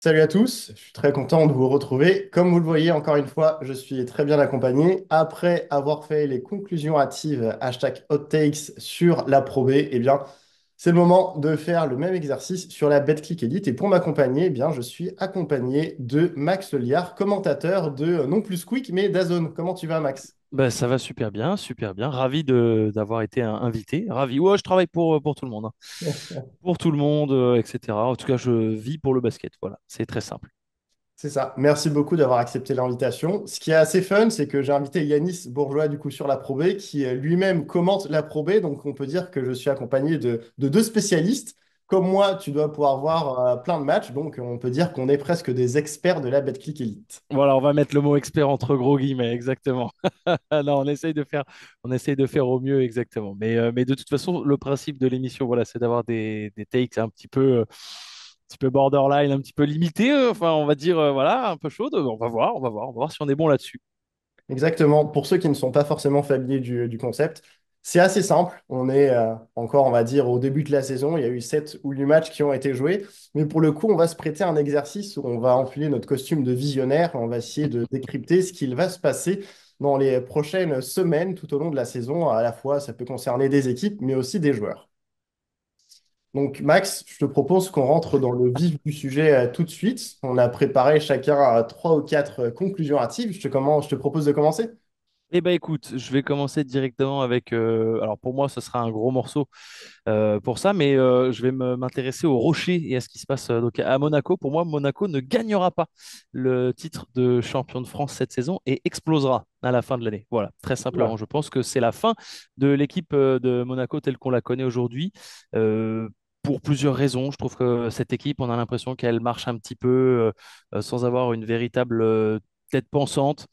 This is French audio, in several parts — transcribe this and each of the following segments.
Salut à tous, je suis très content de vous retrouver. Comme vous le voyez, encore une fois, je suis très bien accompagné. Après avoir fait les conclusions hâtives hashtag hot takes sur la Pro B, eh bien, c'est le moment de faire le même exercice sur la BetClick Edit. Et pour m'accompagner, eh bien, je suis accompagné de Max liard commentateur de euh, non plus Quick, mais d'Azone. Comment tu vas, Max bah, ça va super bien, super bien. Ravi d'avoir été invité. Ravi. Ouais, je travaille pour, euh, pour tout le monde. Hein. pour tout le monde, euh, etc. En tout cas, je vis pour le basket. Voilà, c'est très simple. C'est ça. Merci beaucoup d'avoir accepté l'invitation. Ce qui est assez fun, c'est que j'ai invité Yanis Bourgeois du coup sur la Pro qui euh, lui-même commente la probé. Donc, on peut dire que je suis accompagné de deux spécialistes. Comme moi, tu dois pouvoir voir euh, plein de matchs, donc on peut dire qu'on est presque des experts de la BetClick Elite. Voilà, on va mettre le mot expert entre gros guillemets, exactement. non, on essaye de faire, on essaye de faire au mieux, exactement. Mais, euh, mais de toute façon, le principe de l'émission, voilà, c'est d'avoir des, takes un petit peu. Euh, petit peu borderline, un petit peu limité, enfin on va dire voilà, un peu chaude. On va voir, on va voir, on va voir si on est bon là-dessus. Exactement. Pour ceux qui ne sont pas forcément familiers du, du concept, c'est assez simple. On est euh, encore, on va dire, au début de la saison. Il y a eu 7 ou 8 matchs qui ont été joués. Mais pour le coup, on va se prêter à un exercice où on va enfiler notre costume de visionnaire. On va essayer de décrypter ce qu'il va se passer dans les prochaines semaines tout au long de la saison. À la fois, ça peut concerner des équipes, mais aussi des joueurs. Donc, Max, je te propose qu'on rentre dans le vif du sujet euh, tout de suite. On a préparé chacun euh, trois ou quatre conclusions hâtives. Je je te propose de commencer. Eh bien écoute, je vais commencer directement avec. Euh, alors pour moi, ce sera un gros morceau euh, pour ça, mais euh, je vais m'intéresser au rocher et à ce qui se passe donc à Monaco. Pour moi, Monaco ne gagnera pas le titre de champion de France cette saison et explosera à la fin de l'année. Voilà, très simplement. Je pense que c'est la fin de l'équipe de Monaco telle qu'on la connaît aujourd'hui. Pour plusieurs raisons, je trouve que cette équipe, on a l'impression qu'elle marche un petit peu sans avoir une véritable tête pensante.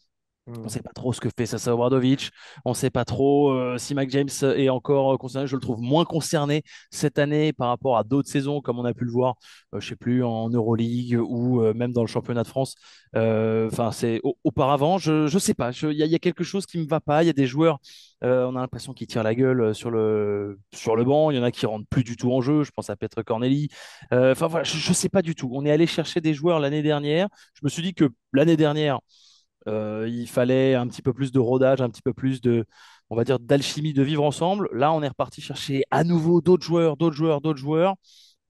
On ne mmh. sait pas trop ce que fait Sasa Obradovic. On ne sait pas trop euh, si Mac James est encore euh, concerné. Je le trouve moins concerné cette année par rapport à d'autres saisons, comme on a pu le voir, euh, je ne sais plus, en Euroleague ou même dans le championnat de France. Enfin, c'est auparavant, je ne sais pas. Il y, a quelque chose qui ne me va pas. Il y a des joueurs, on a l'impression qu'ils tirent la gueule sur le, sur le banc. Il y en a qui rentrent plus du tout en jeu. Je pense à Petre Corneli. Enfin, voilà, je ne sais pas du tout. On est allé chercher des joueurs l'année dernière. Je me suis dit que l'année dernière, euh, il fallait un petit peu plus de rodage, un petit peu plus de, on va dire, d'alchimie, de vivre ensemble. Là, on est reparti chercher à nouveau d'autres joueurs, d'autres joueurs, d'autres joueurs.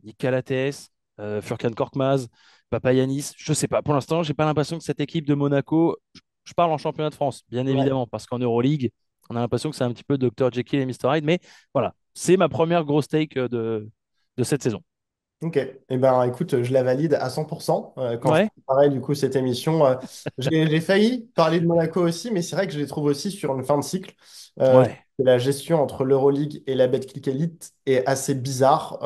Nikalates, euh, Furkan Korkmaz, Papayanis, je sais pas. Pour l'instant, j'ai pas l'impression que cette équipe de Monaco, je parle en championnat de France, bien évidemment, parce qu'en Euroleague, on a l'impression que c'est un petit peu Dr. Jekyll et Mr. Hyde. Mais voilà, c'est ma première grosse take euh, de cette saison. Ok, eh ben, écoute, je la valide à 100%. Euh, quand je du coup cette émission, euh, j'ai failli parler de Monaco aussi, mais c'est vrai que je les trouve aussi sur une fin de cycle. Euh, la gestion entre l'Euroleague et la Betclic Elite est assez bizarre.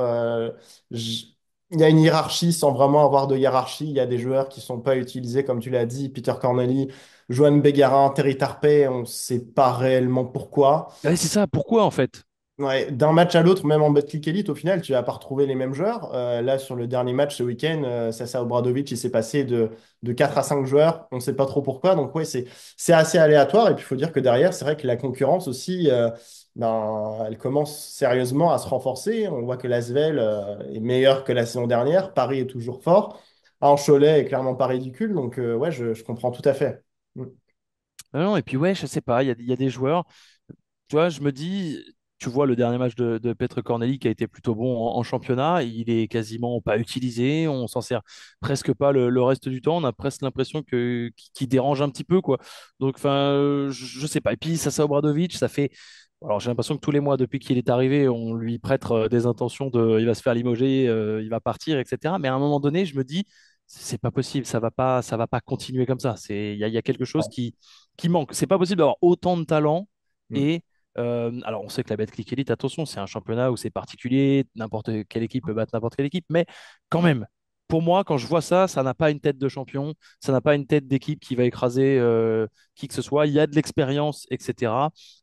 Il y a une hiérarchie sans vraiment avoir de hiérarchie. Il y a des joueurs qui sont pas utilisés, comme tu l'as dit, Peter Corneli, Johan Bégarin, Terry Tarpey, on ne sait pas réellement pourquoi. c'est ça. Pourquoi en fait? Ouais, d'un match à l'autre, même en Betclic Elite, au final, tu vas pas retrouver les mêmes joueurs. Euh, là, sur le dernier match ce week-end, euh, au Obradovic, il s'est passé de, de 4 à 5 joueurs. On ne sait pas trop pourquoi. Donc, ouais, c'est, c'est assez aléatoire. Et puis, il faut dire que derrière, c'est vrai que la concurrence aussi, euh, ben, elle commence sérieusement à se renforcer. On voit que l'Asvel euh, est meilleur que la saison dernière. Paris est toujours fort. Cholet est clairement pas ridicule. Donc, ouais, je, je, comprends tout à fait. Non, et puis, ouais, je sais pas. Il y a, y a des joueurs. Tu vois, je me dis, tu vois le dernier match de, de Petre Corneli qui a été plutôt bon en, championnat, il est quasiment pas utilisé, on s'en sert presque pas le, reste du temps, on a presque l'impression que qu'il dérange un petit peu quoi. Donc enfin, je, sais pas. Et puis au Obradovic, ça fait alors j'ai l'impression que tous les mois depuis qu'il est arrivé, on lui prête euh, des intentions de il va se faire limoger, euh, il va partir, etc. Mais à un moment donné, je me dis c'est pas possible, ça va pas, ça va pas continuer comme ça. C'est il y, a quelque chose qui qui manque. C'est pas possible d'avoir autant de talent mm. et euh, alors, on sait que la bête Betclic Elite, attention, c'est un championnat où c'est particulier, n'importe quelle équipe peut battre n'importe quelle équipe, mais quand même, pour moi, quand je vois ça, ça n'a pas une tête de champion, ça n'a pas une tête d'équipe qui va écraser euh, qui que ce soit. Il y a de l'expérience, etc.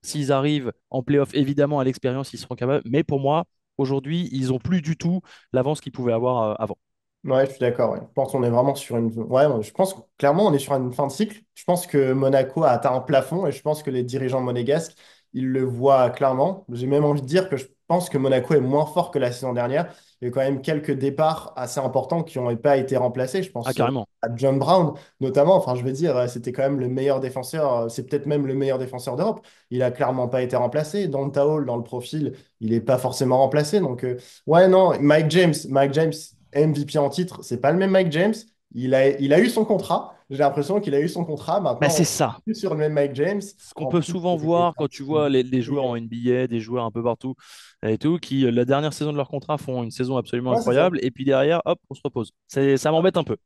S'ils arrivent en playoff, évidemment, à l'expérience, ils seront capables. Mais pour moi, aujourd'hui, ils n'ont plus du tout l'avance qu'ils pouvaient avoir euh, avant. Ouais, je suis d'accord. Je pense qu'on est vraiment sur une. Ouais, je pense clairement on est sur une fin de cycle. Je pense que Monaco a atteint un plafond et je pense que les dirigeants monégasques, il le voit clairement. J'ai même envie de dire que je pense que Monaco est moins fort que la saison dernière. Il y a quand même quelques départs assez importants qui n'ont pas été remplacés. Je pense ah, à John Brown, notamment. Enfin, je veux dire, c'était quand même le meilleur défenseur. C'est peut-être même le meilleur défenseur d'Europe. Il n'a clairement pas été remplacé. Dans le dans le profil, il n'est pas forcément remplacé. Donc, euh, ouais, non. Mike James, Mike James, MVP en titre, c'est pas le même Mike James. Il a, il a eu son contrat j'ai l'impression qu'il a eu son contrat maintenant. Bah, c'est ça. sur le même Mike James. Ce qu'on peut souvent voir quand tu vois les, joueurs en NBA, des joueurs un peu partout et tout, qui euh, la dernière saison de leur contrat font une saison absolument incroyable et puis derrière, hop, on se repose. Ça m'embête un peu.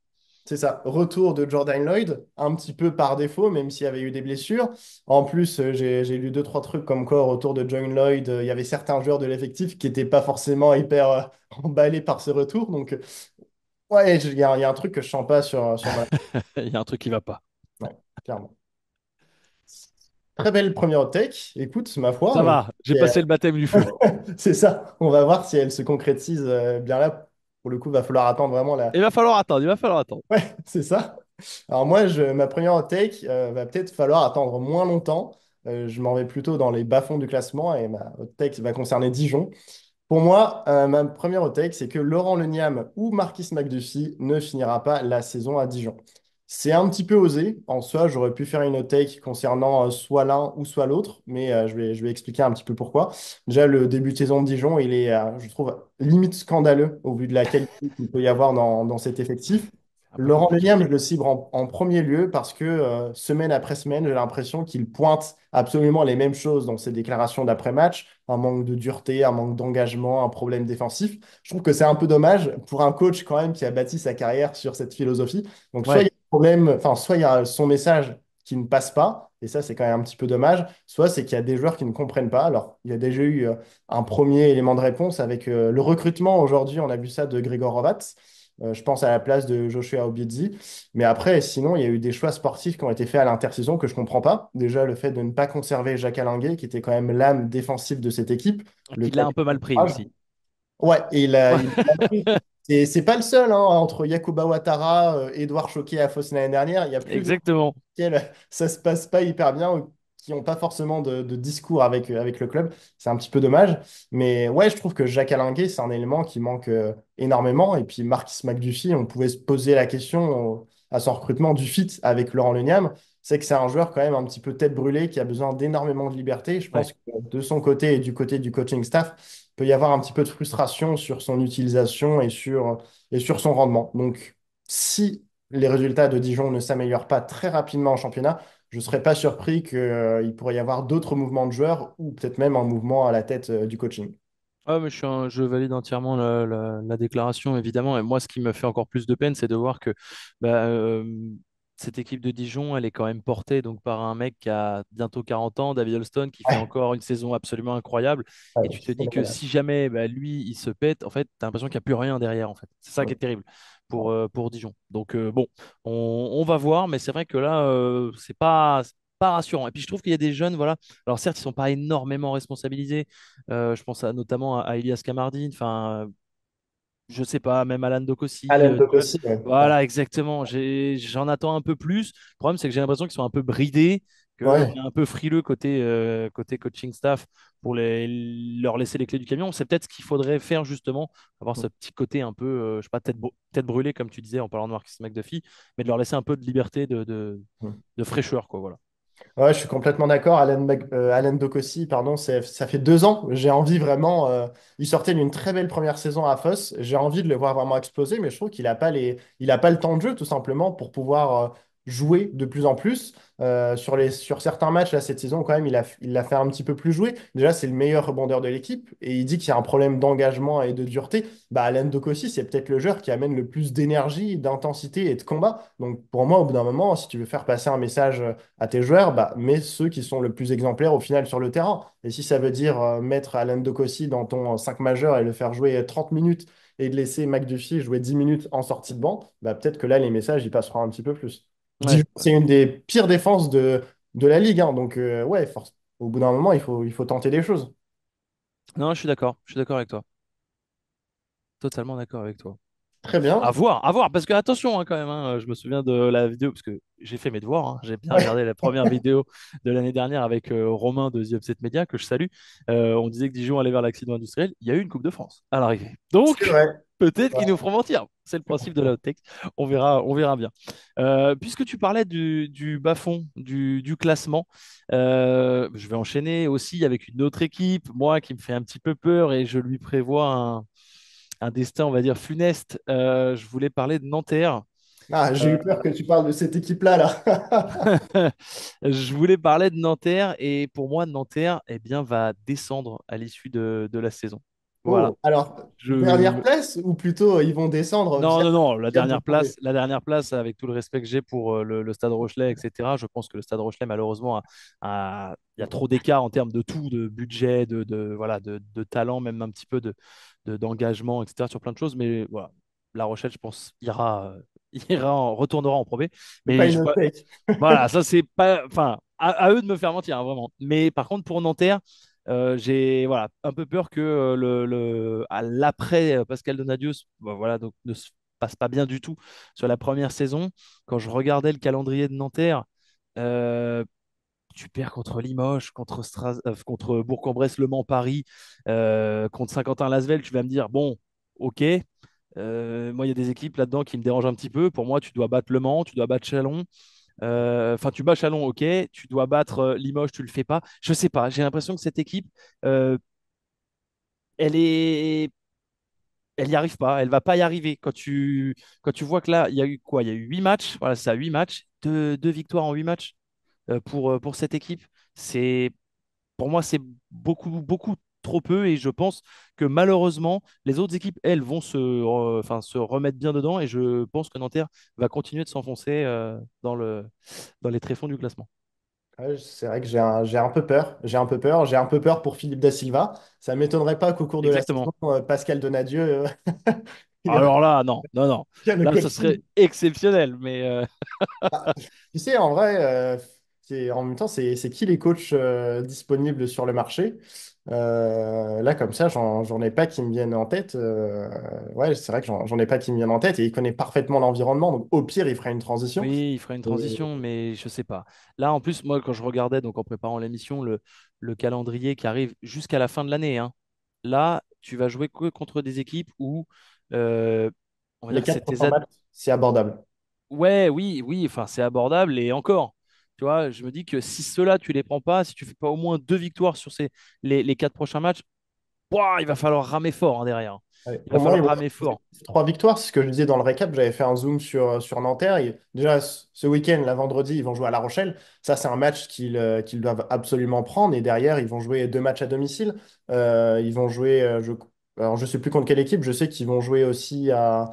C'est ça, retour de Jordan Lloyd, un petit peu par défaut, même s'il y avait eu des blessures. En plus, euh, j'ai lu deux, trois trucs comme quoi, retour de Jordan Lloyd, euh, il y avait certains joueurs de l'effectif qui n'étaient pas forcément hyper emballés par ce retour. Donc, Ouais, il y, a un truc que je sens pas sur, Il y a un truc qui va pas. clairement. Très belle première take. Écoute, ma foi. Ça va, j'ai passé le baptême du feu. c'est ça. On va voir si elle se concrétise euh, bien là. Pour le coup, il va falloir attendre vraiment là. Il va falloir attendre, il va falloir attendre. Ouais, c'est ça. Alors moi, je, ma première take, euh, va peut-être falloir attendre moins longtemps. Euh, je m'en vais plutôt dans les bas-fonds du classement et ma take va concerner Dijon. Pour moi, euh, ma première hot take, c'est que Laurent Leniam ou Marquis McDuffie ne finira pas la saison à Dijon. C'est un petit peu osé. En soi, j'aurais pu faire une hot take concernant euh, soit l'un ou soit l'autre, mais euh, je vais, je vais expliquer un petit peu pourquoi. Déjà, le début de saison de Dijon, il est, je trouve, limite scandaleux au vu de la qualité qu'il peut y avoir dans, dans cet effectif. Laurent Blanc, je le cible en, premier lieu parce que euh, semaine après semaine, j'ai l'impression qu'il pointe absolument les mêmes choses dans ses déclarations d'après-match, un manque de dureté, un manque d'engagement, un problème défensif. Je trouve que c'est un peu dommage pour un coach quand même qui a bâti sa carrière sur cette philosophie. Donc soit il y a problème, enfin soit il y a son message qui ne passe pas, et ça c'est quand même un petit peu dommage, soit c'est qu'il y a des joueurs qui ne comprennent pas. Alors il y a déjà eu euh, un premier élément de réponse avec euh, le recrutement aujourd'hui, on a vu ça de Grégor Rovats. Euh, je pense à la place de Joshua Obizzi. Mais après, sinon, il y a eu des choix sportifs qui ont été faits à l'intersaison que je ne comprends pas. Déjà, le fait de ne pas conserver Jacques Alinguet, qui était quand même l'âme défensive de cette équipe. Le il l'a un peu mal pris aussi. Ouais, et il a, c'est pas le seul, hein, entre Yakuba Ouattara, Edouard euh, Choquet à Fos l'année dernière, il y a Exactement. Ça se passe pas hyper bien, qui n'ont pas forcément de, discours avec, euh, avec le club. C'est un petit peu dommage. Mais ouais, je trouve que Jacques Alinguet, c'est un élément qui manque euh, énormément. Et puis Marcus McDuffie, on pouvait se poser la question à son recrutement du fit avec Laurent Leniam. C'est que c'est un joueur quand même un petit peu tête brûlée qui a besoin d'énormément de liberté. Je pense que de son côté et du côté du coaching staff, peut y avoir un petit peu de frustration sur son utilisation et sur, et sur son rendement. Donc, si les résultats de Dijon ne s'améliorent pas très rapidement en championnat, je ne serais pas surpris qu'il euh, pourrait y avoir d'autres mouvements de joueurs ou peut-être même un mouvement à la tête euh, du coaching. Ah, je, valide entièrement la, déclaration, évidemment. Et moi, ce qui me fait encore plus de peine, c'est de voir que bah, euh, cette équipe de Dijon, elle est quand même portée donc, par un mec qui a bientôt 40 ans, David Holston, qui fait encore une saison absolument incroyable. et tu te dis que si jamais bah, lui, il se pète, en fait, tu as l'impression qu'il n'y a plus rien derrière. En fait. C'est ça qui est terrible pour, euh, pour Dijon. Donc euh, bon, on, va voir, mais c'est vrai que là, euh, c'est pas pas rassurant. Et puis je trouve qu'il y a des jeunes, voilà. Alors certes, ils sont pas énormément responsabilisés. je pense notamment à, Elias Camardine. Enfin, je sais pas, même Alan Docossi. Docossi. Voilà, exactement. J'en attends un peu plus. Le problème, c'est que j'ai l'impression qu'ils sont un peu bridés un peu frileux côté, euh, côté coaching staff pour leur laisser les clés du camion. C'est peut-être ce qu'il faudrait faire justement, avoir ce petit côté un peu, je euh, je sais pas, tête, brûlée, comme tu disais en parlant de Marcus McDuffie, mais de leur laisser un peu de liberté, de, de, mm. fraîcheur. Quoi, voilà. Ouais, je suis complètement d'accord. Alan, euh, Docossi, pardon, ça fait deux ans. J'ai envie vraiment. il sortait d'une très belle première saison à Foss. J'ai envie de le voir vraiment exploser, mais je trouve qu'il n'a pas, Il pas le temps de jeu, tout simplement, pour pouvoir jouer de plus en plus. Euh, sur, les, sur certains matchs, là, cette saison, quand même, il l'a il fait un petit peu plus jouer. Déjà, c'est le meilleur rebondeur de l'équipe et il dit qu'il y a un problème d'engagement et de dureté. Bah, Alain Docossi c'est peut-être le joueur qui amène le plus d'énergie, d'intensité et de combat. Donc, pour moi, au bout d'un moment, si tu veux faire passer un message à tes joueurs, bah, mets ceux qui sont le plus exemplaires au final sur le terrain. Et si ça veut dire euh, mettre Alain Docossi dans ton 5 majeur et le faire jouer 30 minutes et de laisser McDuffie jouer 10 minutes en sortie de banc, bah, peut-être que là, les messages, ils passeront un petit peu plus. C'est une des pires défenses de, de la ligue. Hein. Donc, euh, ouais, force, au bout d'un moment, il faut, il faut tenter des choses. Non, je suis d'accord. Je suis d'accord avec toi. Totalement d'accord avec toi. Très bien. À voir, à voir. Parce que attention hein, quand même, hein, je me souviens de la vidéo, parce que j'ai fait mes devoirs, hein, j'ai bien regardé la première vidéo de l'année dernière avec euh, Romain de The Upset Media, que je salue. Euh, on disait que Dijon allait vers l'accident industriel. Il y a eu une Coupe de France à l'arrivée. Donc, peut-être qu'ils nous feront mentir. C'est le principe de la haute On verra, on verra bien. Euh, puisque tu parlais du, bas-fond, du, du, classement, je vais enchaîner aussi avec une autre équipe, moi, qui me fait un petit peu peur et je lui prévois un un destin, on va dire, funeste. Euh, je voulais parler de Nanterre. Ah, j'ai eu euh, peur que tu parles de cette équipe-là. Là. je voulais parler de Nanterre et pour moi, Nanterre eh bien, va descendre à l'issue de la saison. Oh, alors, je... dernière place ou plutôt ils vont descendre Non, non, non. La dernière place, la dernière place, avec tout le respect que j'ai pour euh, le, Stade Rochelet, etc. Je pense que le Stade Rochelet, malheureusement, il y a trop d'écart en termes de tout, de budget, de, voilà, de, talent, même un petit peu d'engagement, etc., sur plein de choses. Mais voilà, La Rochelle, je pense, ira, ira retournera en probé. Mais voilà, ça, c'est pas. Enfin, à, eux de me faire mentir, hein, vraiment. Mais par contre, pour Nanterre, euh, j'ai voilà, un peu peur que euh, le, à l'après euh, Pascal Donadius bah, voilà, donc, ne se passe pas bien du tout sur la première saison. Quand je regardais le calendrier de Nanterre, tu perds contre Limoges, contre, contre Bourg-en-Bresse, Le Mans, Paris, contre Saint-Quentin-Lasvel. Tu vas me dire, bon, ok. moi, il y a des équipes là-dedans qui me dérangent un petit peu. Pour moi, tu dois battre Le Mans, tu dois battre Chalon. Euh, enfin, tu bats Chalon, ok. Tu dois battre euh, Limoges, tu le fais pas. Je sais pas. J'ai l'impression que cette équipe, euh, elle est elle y arrive pas, elle va pas y arriver. Quand tu, quand tu vois que là, il y a eu quoi Il y a eu huit matchs, voilà, ça, huit matchs, deux, victoires en huit matchs pour, pour cette équipe. C'est, pour moi, c'est beaucoup, beaucoup trop peu et je pense que malheureusement, les autres équipes, elles, vont se, enfin, se remettre bien dedans et je pense que Nanterre va continuer de s'enfoncer euh, dans, le, dans les tréfonds du classement. C'est vrai que j'ai un, peu peur. J'ai un peu peur. J'ai un peu peur pour Philippe Da Silva. Ça m'étonnerait pas qu'au cours de la euh, Pascal Donadieu. Euh, Alors là, non, non, non. Là, ce serait exceptionnel, mais. Bah, tu sais, en vrai, c'est en même temps, c'est qui les coachs disponibles sur le marché euh, là, comme ça, j'en ai pas qui me viennent en tête. Euh, ouais, c'est vrai que j'en ai pas qui me viennent en tête. Et il connaît parfaitement l'environnement. Donc, au pire, il fera une transition. Oui, il ferait une transition, mais je sais pas. Là, en plus, moi, quand je regardais, donc en préparant l'émission, le, le calendrier qui arrive jusqu'à la fin de l'année, hein, là, tu vas jouer que contre des équipes où. Euh, on va dire c'est abordable. Ouais, oui, oui. Enfin, c'est abordable et encore. Tu vois, je me dis que si ceux-là, tu les prends pas, si tu fais pas au moins deux victoires sur ces, les, quatre prochains matchs, il va falloir ramer fort hein, derrière. Hein. il va falloir ramer fort. Trois victoires, c'est ce que je disais dans le récap. J'avais fait un zoom sur, euh, sur Nanterre. déjà, ce week-end, la vendredi, ils vont jouer à La Rochelle. Ça, c'est un match qu'ils euh, doivent absolument prendre. Et derrière, ils vont jouer deux matchs à domicile. Euh, ils vont jouer, je, alors je sais plus contre quelle équipe. Je sais qu'ils vont jouer aussi à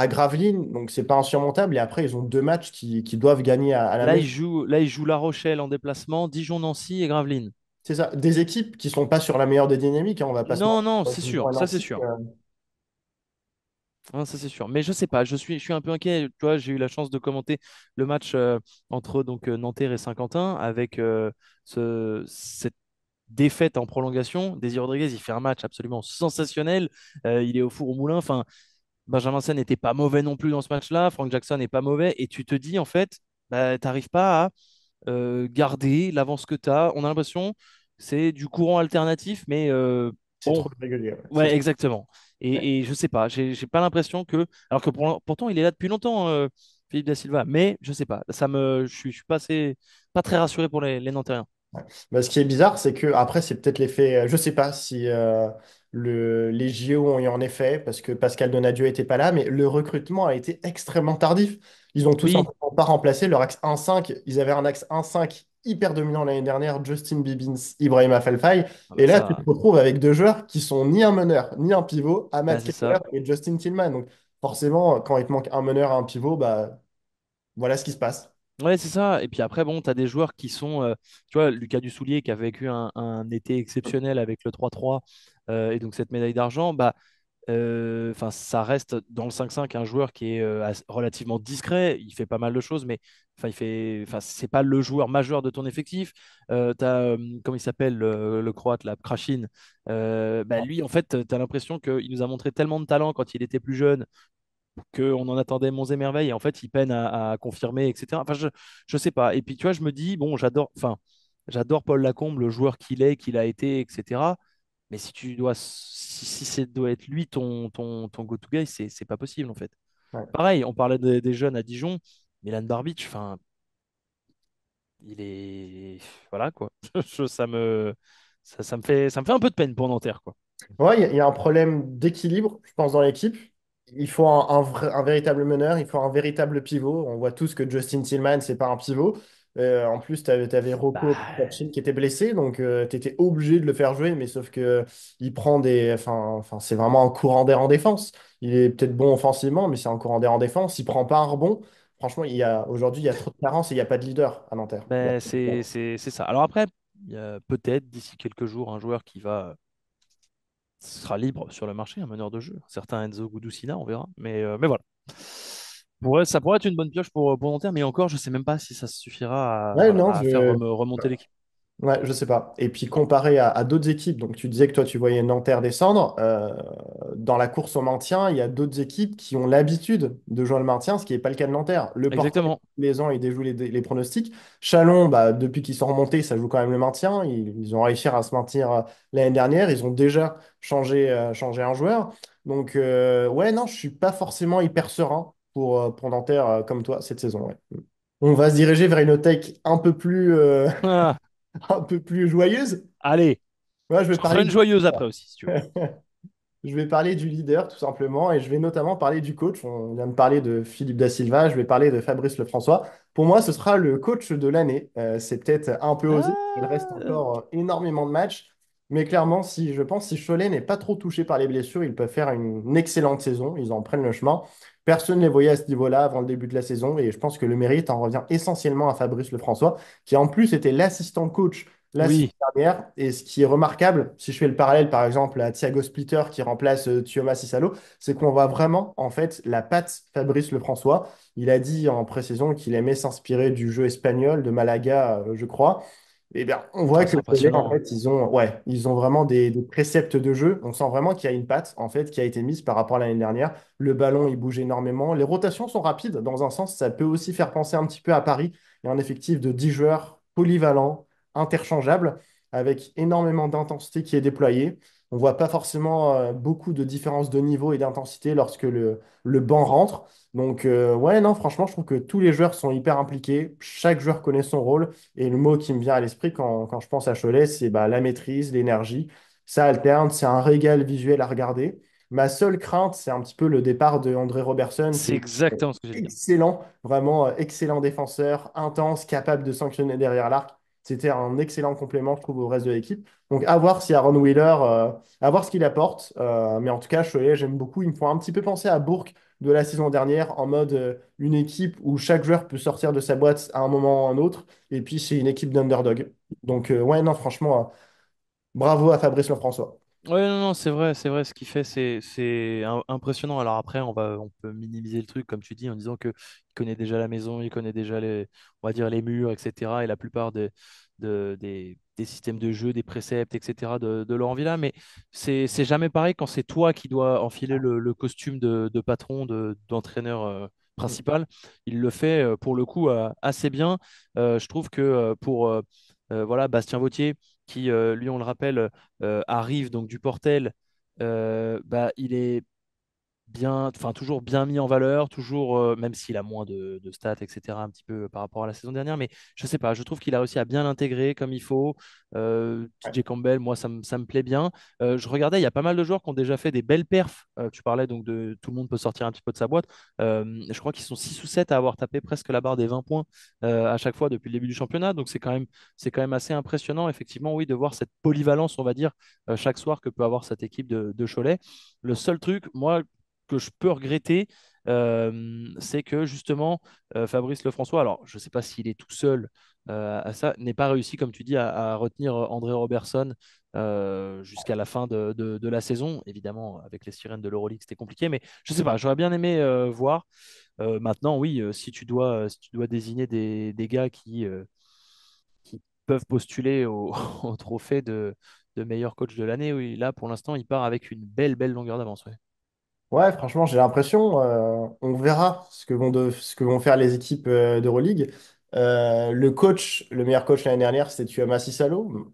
à Gravelines, donc c'est pas insurmontable. Et après, ils ont deux matchs qui, doivent gagner à, la là, ils jouent, là, ils jouent La Rochelle en déplacement, Dijon-Nancy et Gravelines. C'est ça, des équipes qui sont pas sur la meilleure des dynamiques. Hein, on va pas non, non, c'est sûr, ça c'est sûr. Euh, hein, ça c'est sûr. Mais je sais pas, je suis, je suis un peu inquiet. Tu j'ai eu la chance de commenter le match euh, entre donc euh, Nanterre et Saint-Quentin avec ce, cette défaite en prolongation. Désir Rodriguez, il fait un match absolument sensationnel. il est au four au moulin. Enfin, Benjamin Sen n'était pas mauvais non plus dans ce match-là, Frank Jackson n'est pas mauvais, et tu te dis en fait, bah, tu n'arrives pas à euh, garder l'avance que tu as. On a l'impression c'est du courant alternatif, mais euh, c'est trop régulier. Ouais, exactement. Et, je ne je sais pas, j'ai, n'ai pas l'impression que, alors que pourtant il est là depuis longtemps, euh, Philippe da Silva, mais je ne sais pas, ça me, je ne suis pas assez, pas très rassuré pour les, les Nantériens. Bah, ce qui est bizarre, c'est que après, c'est peut-être l'effet. Je ne sais pas si le, les JO e ont eu en effet, parce que Pascal Donadio n'était pas là, mais le recrutement a été extrêmement tardif. Ils n'ont tout simplement pas remplacé leur axe 1-5. Ils avaient un axe 1-5 hyper dominant l'année dernière, Justin Bibbins, Ibrahim Falfai. Ah bah et là, tu te retrouves avec deux joueurs qui sont ni un meneur, ni un pivot, Ahmad ah, Kessler et Justin Tillman. Donc forcément, quand il te manque un meneur, et un pivot, bah, voilà ce qui se passe. Ouais, c'est ça. Et puis après, bon, tu as des joueurs qui sont, euh, tu vois, Lucas Dussoulier qui a vécu un, été exceptionnel avec le 3-3 euh, et donc cette médaille d'argent, bah, euh, ça reste dans le 5-5 un joueur qui est relativement discret. Il fait pas mal de choses, mais enfin, il fait, enfin, c'est pas le joueur majeur de ton effectif. tu as, comment il s'appelle, le, croate, la Krashin. Bah, lui, en fait, tu as l'impression qu'il nous a montré tellement de talent quand il était plus jeune qu'on en attendait Mons et Merveilles, et en fait, ils peine à, confirmer, etc. Enfin, je ne sais pas. Et puis, tu vois, je me dis, bon, j'adore, enfin, j'adore Paul Lacombe, le joueur qu'il est, qu'il a été, etc. Mais si tu dois, si, si doit être lui ton, ton, ton go-to guy, c'est, pas possible, en fait. Pareil, on parlait des, jeunes à Dijon, Milan Barbic, enfin, il est voilà quoi ça me ça, me fait ça me fait un peu de peine pour Nanterre quoi ouais il y, a un problème d'équilibre je pense dans l'équipe il faut un, véritable meneur, il faut un véritable pivot. On voit tous que Justin Tillman, c'est pas un pivot. Euh, en plus, tu avais, Rocco bah. qui était blessé, donc euh, tu étais obligé de le faire jouer, mais sauf que euh, il prend des. Enfin, c'est vraiment un courant d'air en défense. Il est peut-être bon offensivement, mais c'est un courant d'air en défense. Il prend pas un rebond. Franchement, il y a aujourd'hui, il y a trop de carences et il n'y a pas de leader à Nanterre. Ben, c'est ça. Alors après, peut-être d'ici quelques jours, un joueur qui va sera libre sur le marché, un meneur de jeu. Certains Enzo Goudoussina, on verra. Mais, euh, mais voilà. ça pourrait être une bonne pioche pour, euh, pour mais encore, je ne sais même pas si ça suffira à, faire remonter l'équipe. Ouais, je sais pas. Et puis comparé à, d'autres équipes, donc tu disais que toi tu voyais Nanterre descendre, euh, dans la course au maintien, il y a d'autres équipes qui ont l'habitude de jouer le maintien, ce qui n'est pas le cas de Nanterre. Le Exactement. les ans, ils déjouent les, pronostics. Chalon, bah, depuis qu'ils sont remontés, ça joue quand même le maintien. Ils, ont réussi à se maintenir euh, l'année dernière. Ils ont déjà changé, euh, un joueur. Donc ouais, non, je suis pas forcément hyper serein pour, pour Nanterre comme toi cette saison. On va se diriger vers une tech un peu plus... Ah. un peu plus joyeuse. Allez. je vais parler joyeuse après aussi, je vais parler du leader, tout simplement, et je vais notamment parler du coach. On vient de parler de Philippe Da Silva, je vais parler de Fabrice Lefrançois. Pour moi, ce sera le coach de l'année. Euh, c'est peut-être un peu osé, ah. il reste encore euh, énormément de matchs. Mais clairement, si je pense, si Cholet n'est pas trop touché par les blessures, ils peuvent faire une excellente saison. Ils en prennent le chemin. Personne ne les voyait à ce niveau-là avant le début de la saison. Et je pense que le mérite en revient essentiellement à Fabrice Lefrançois, qui en plus était l'assistant coach la oui. dernière. Et ce qui est remarquable, si je fais le parallèle par exemple à Thiago Splitter qui remplace Thiomas euh, Thioma c'est qu'on voit vraiment en fait la patte Fabrice Lefrançois. Il a dit en pré-saison qu'il aimait s'inspirer du jeu espagnol, de Malaga, euh, je crois. Eh on voit que les en fait, ils ont, ouais, ils ont vraiment des, préceptes de jeu. On sent vraiment qu'il y a une patte en fait qui a été mise par rapport à l'année dernière. Le ballon, il bouge énormément. Les rotations sont rapides. Dans un sens, ça peut aussi faire penser un petit peu à Paris. Il y a un effectif de 10 joueurs polyvalents, interchangeables, avec énormément d'intensité qui est déployée. On ne voit pas forcément euh, beaucoup de différence de niveau et d'intensité lorsque le, le banc rentre. Donc, euh, ouais, non, franchement, je trouve que tous les joueurs sont hyper impliqués. Chaque joueur connaît son rôle. Et le mot qui me vient à l'esprit quand, quand je pense à Cholet, c'est bah, la maîtrise, l'énergie. Ça alterne, c'est un régal visuel à regarder. Ma seule crainte, c'est un petit peu le départ de André Robertson. C'est exactement ce que j'ai dit. Excellent, vraiment euh, excellent défenseur, intense, capable de sanctionner derrière l'arc. C'était un excellent complément, je trouve, au reste de l'équipe. Donc, à voir si Aaron Wheeler, euh, à voir ce qu'il apporte. Euh, mais en tout cas, je j'aime beaucoup. Il me faut un petit peu penser à Bourque de la saison dernière, en mode euh, une équipe où chaque joueur peut sortir de sa boîte à un moment ou à un autre. Et puis, c'est une équipe d'underdog. Donc, ouais, non, franchement, bravo à Fabrice Lefrançois. Oui, non, c'est vrai, c'est vrai. Ce qu'il fait, c'est c'est impressionnant. Alors après, on va, on peut minimiser le truc, comme tu dis, en disant que connaît déjà la maison, il connaît déjà les, on va dire les murs, etc. Et la plupart des des, systèmes de jeu, des préceptes, etc. de, Laurent Villa. Mais c'est jamais pareil quand c'est toi qui dois enfiler le, costume de, patron, de d'entraîneur. Euh, mmh. principal, il le fait euh, pour le coup euh, assez bien. je trouve que pour voilà Bastien Vautier qui, euh, lui, on le rappelle, euh, arrive donc du Portel. Euh, bah, il est bien, enfin toujours bien mis en valeur, toujours, euh, même s'il a moins de, stats, etc., un petit peu euh, par rapport à la saison dernière, mais je sais pas, je trouve qu'il a réussi à bien l'intégrer comme il faut. Euh, Campbell, moi, ça, me plaît bien. Euh, je regardais, il y a pas mal de joueurs qui ont déjà fait des belles perfs. tu parlais donc de tout le monde peut sortir un petit peu de sa boîte. je crois qu'ils sont 6 ou 7 à avoir tapé presque la barre des 20 points à chaque fois depuis le début du championnat, donc c'est quand, même, quand même assez impressionnant, effectivement, oui, de voir cette polyvalence, on va dire, chaque soir que peut avoir cette équipe de, de Cholet. Le seul truc, moi, que je peux regretter, euh, c'est que justement, euh, Fabrice Lefrançois, alors je ne sais pas s'il est tout seul euh, à ça, n'est pas réussi, comme tu dis, à, retenir André Robertson jusqu'à la fin de, la saison. Évidemment, avec les sirènes de l'Euroleague, c'était compliqué, mais je ne sais pas, j'aurais bien aimé voir. maintenant, oui, si, tu dois, si tu dois désigner des, gars qui, peuvent postuler au, trophée de, meilleur coach de l'année, oui, là, pour l'instant, il part avec une belle, belle longueur d'avance. Ouais. Ouais, franchement, j'ai l'impression, euh, on verra ce que vont, de- ce que vont faire les équipes euh, de d'Euroleague. Euh, le coach, le meilleur coach l'année dernière, c'était Tuamasi Salo.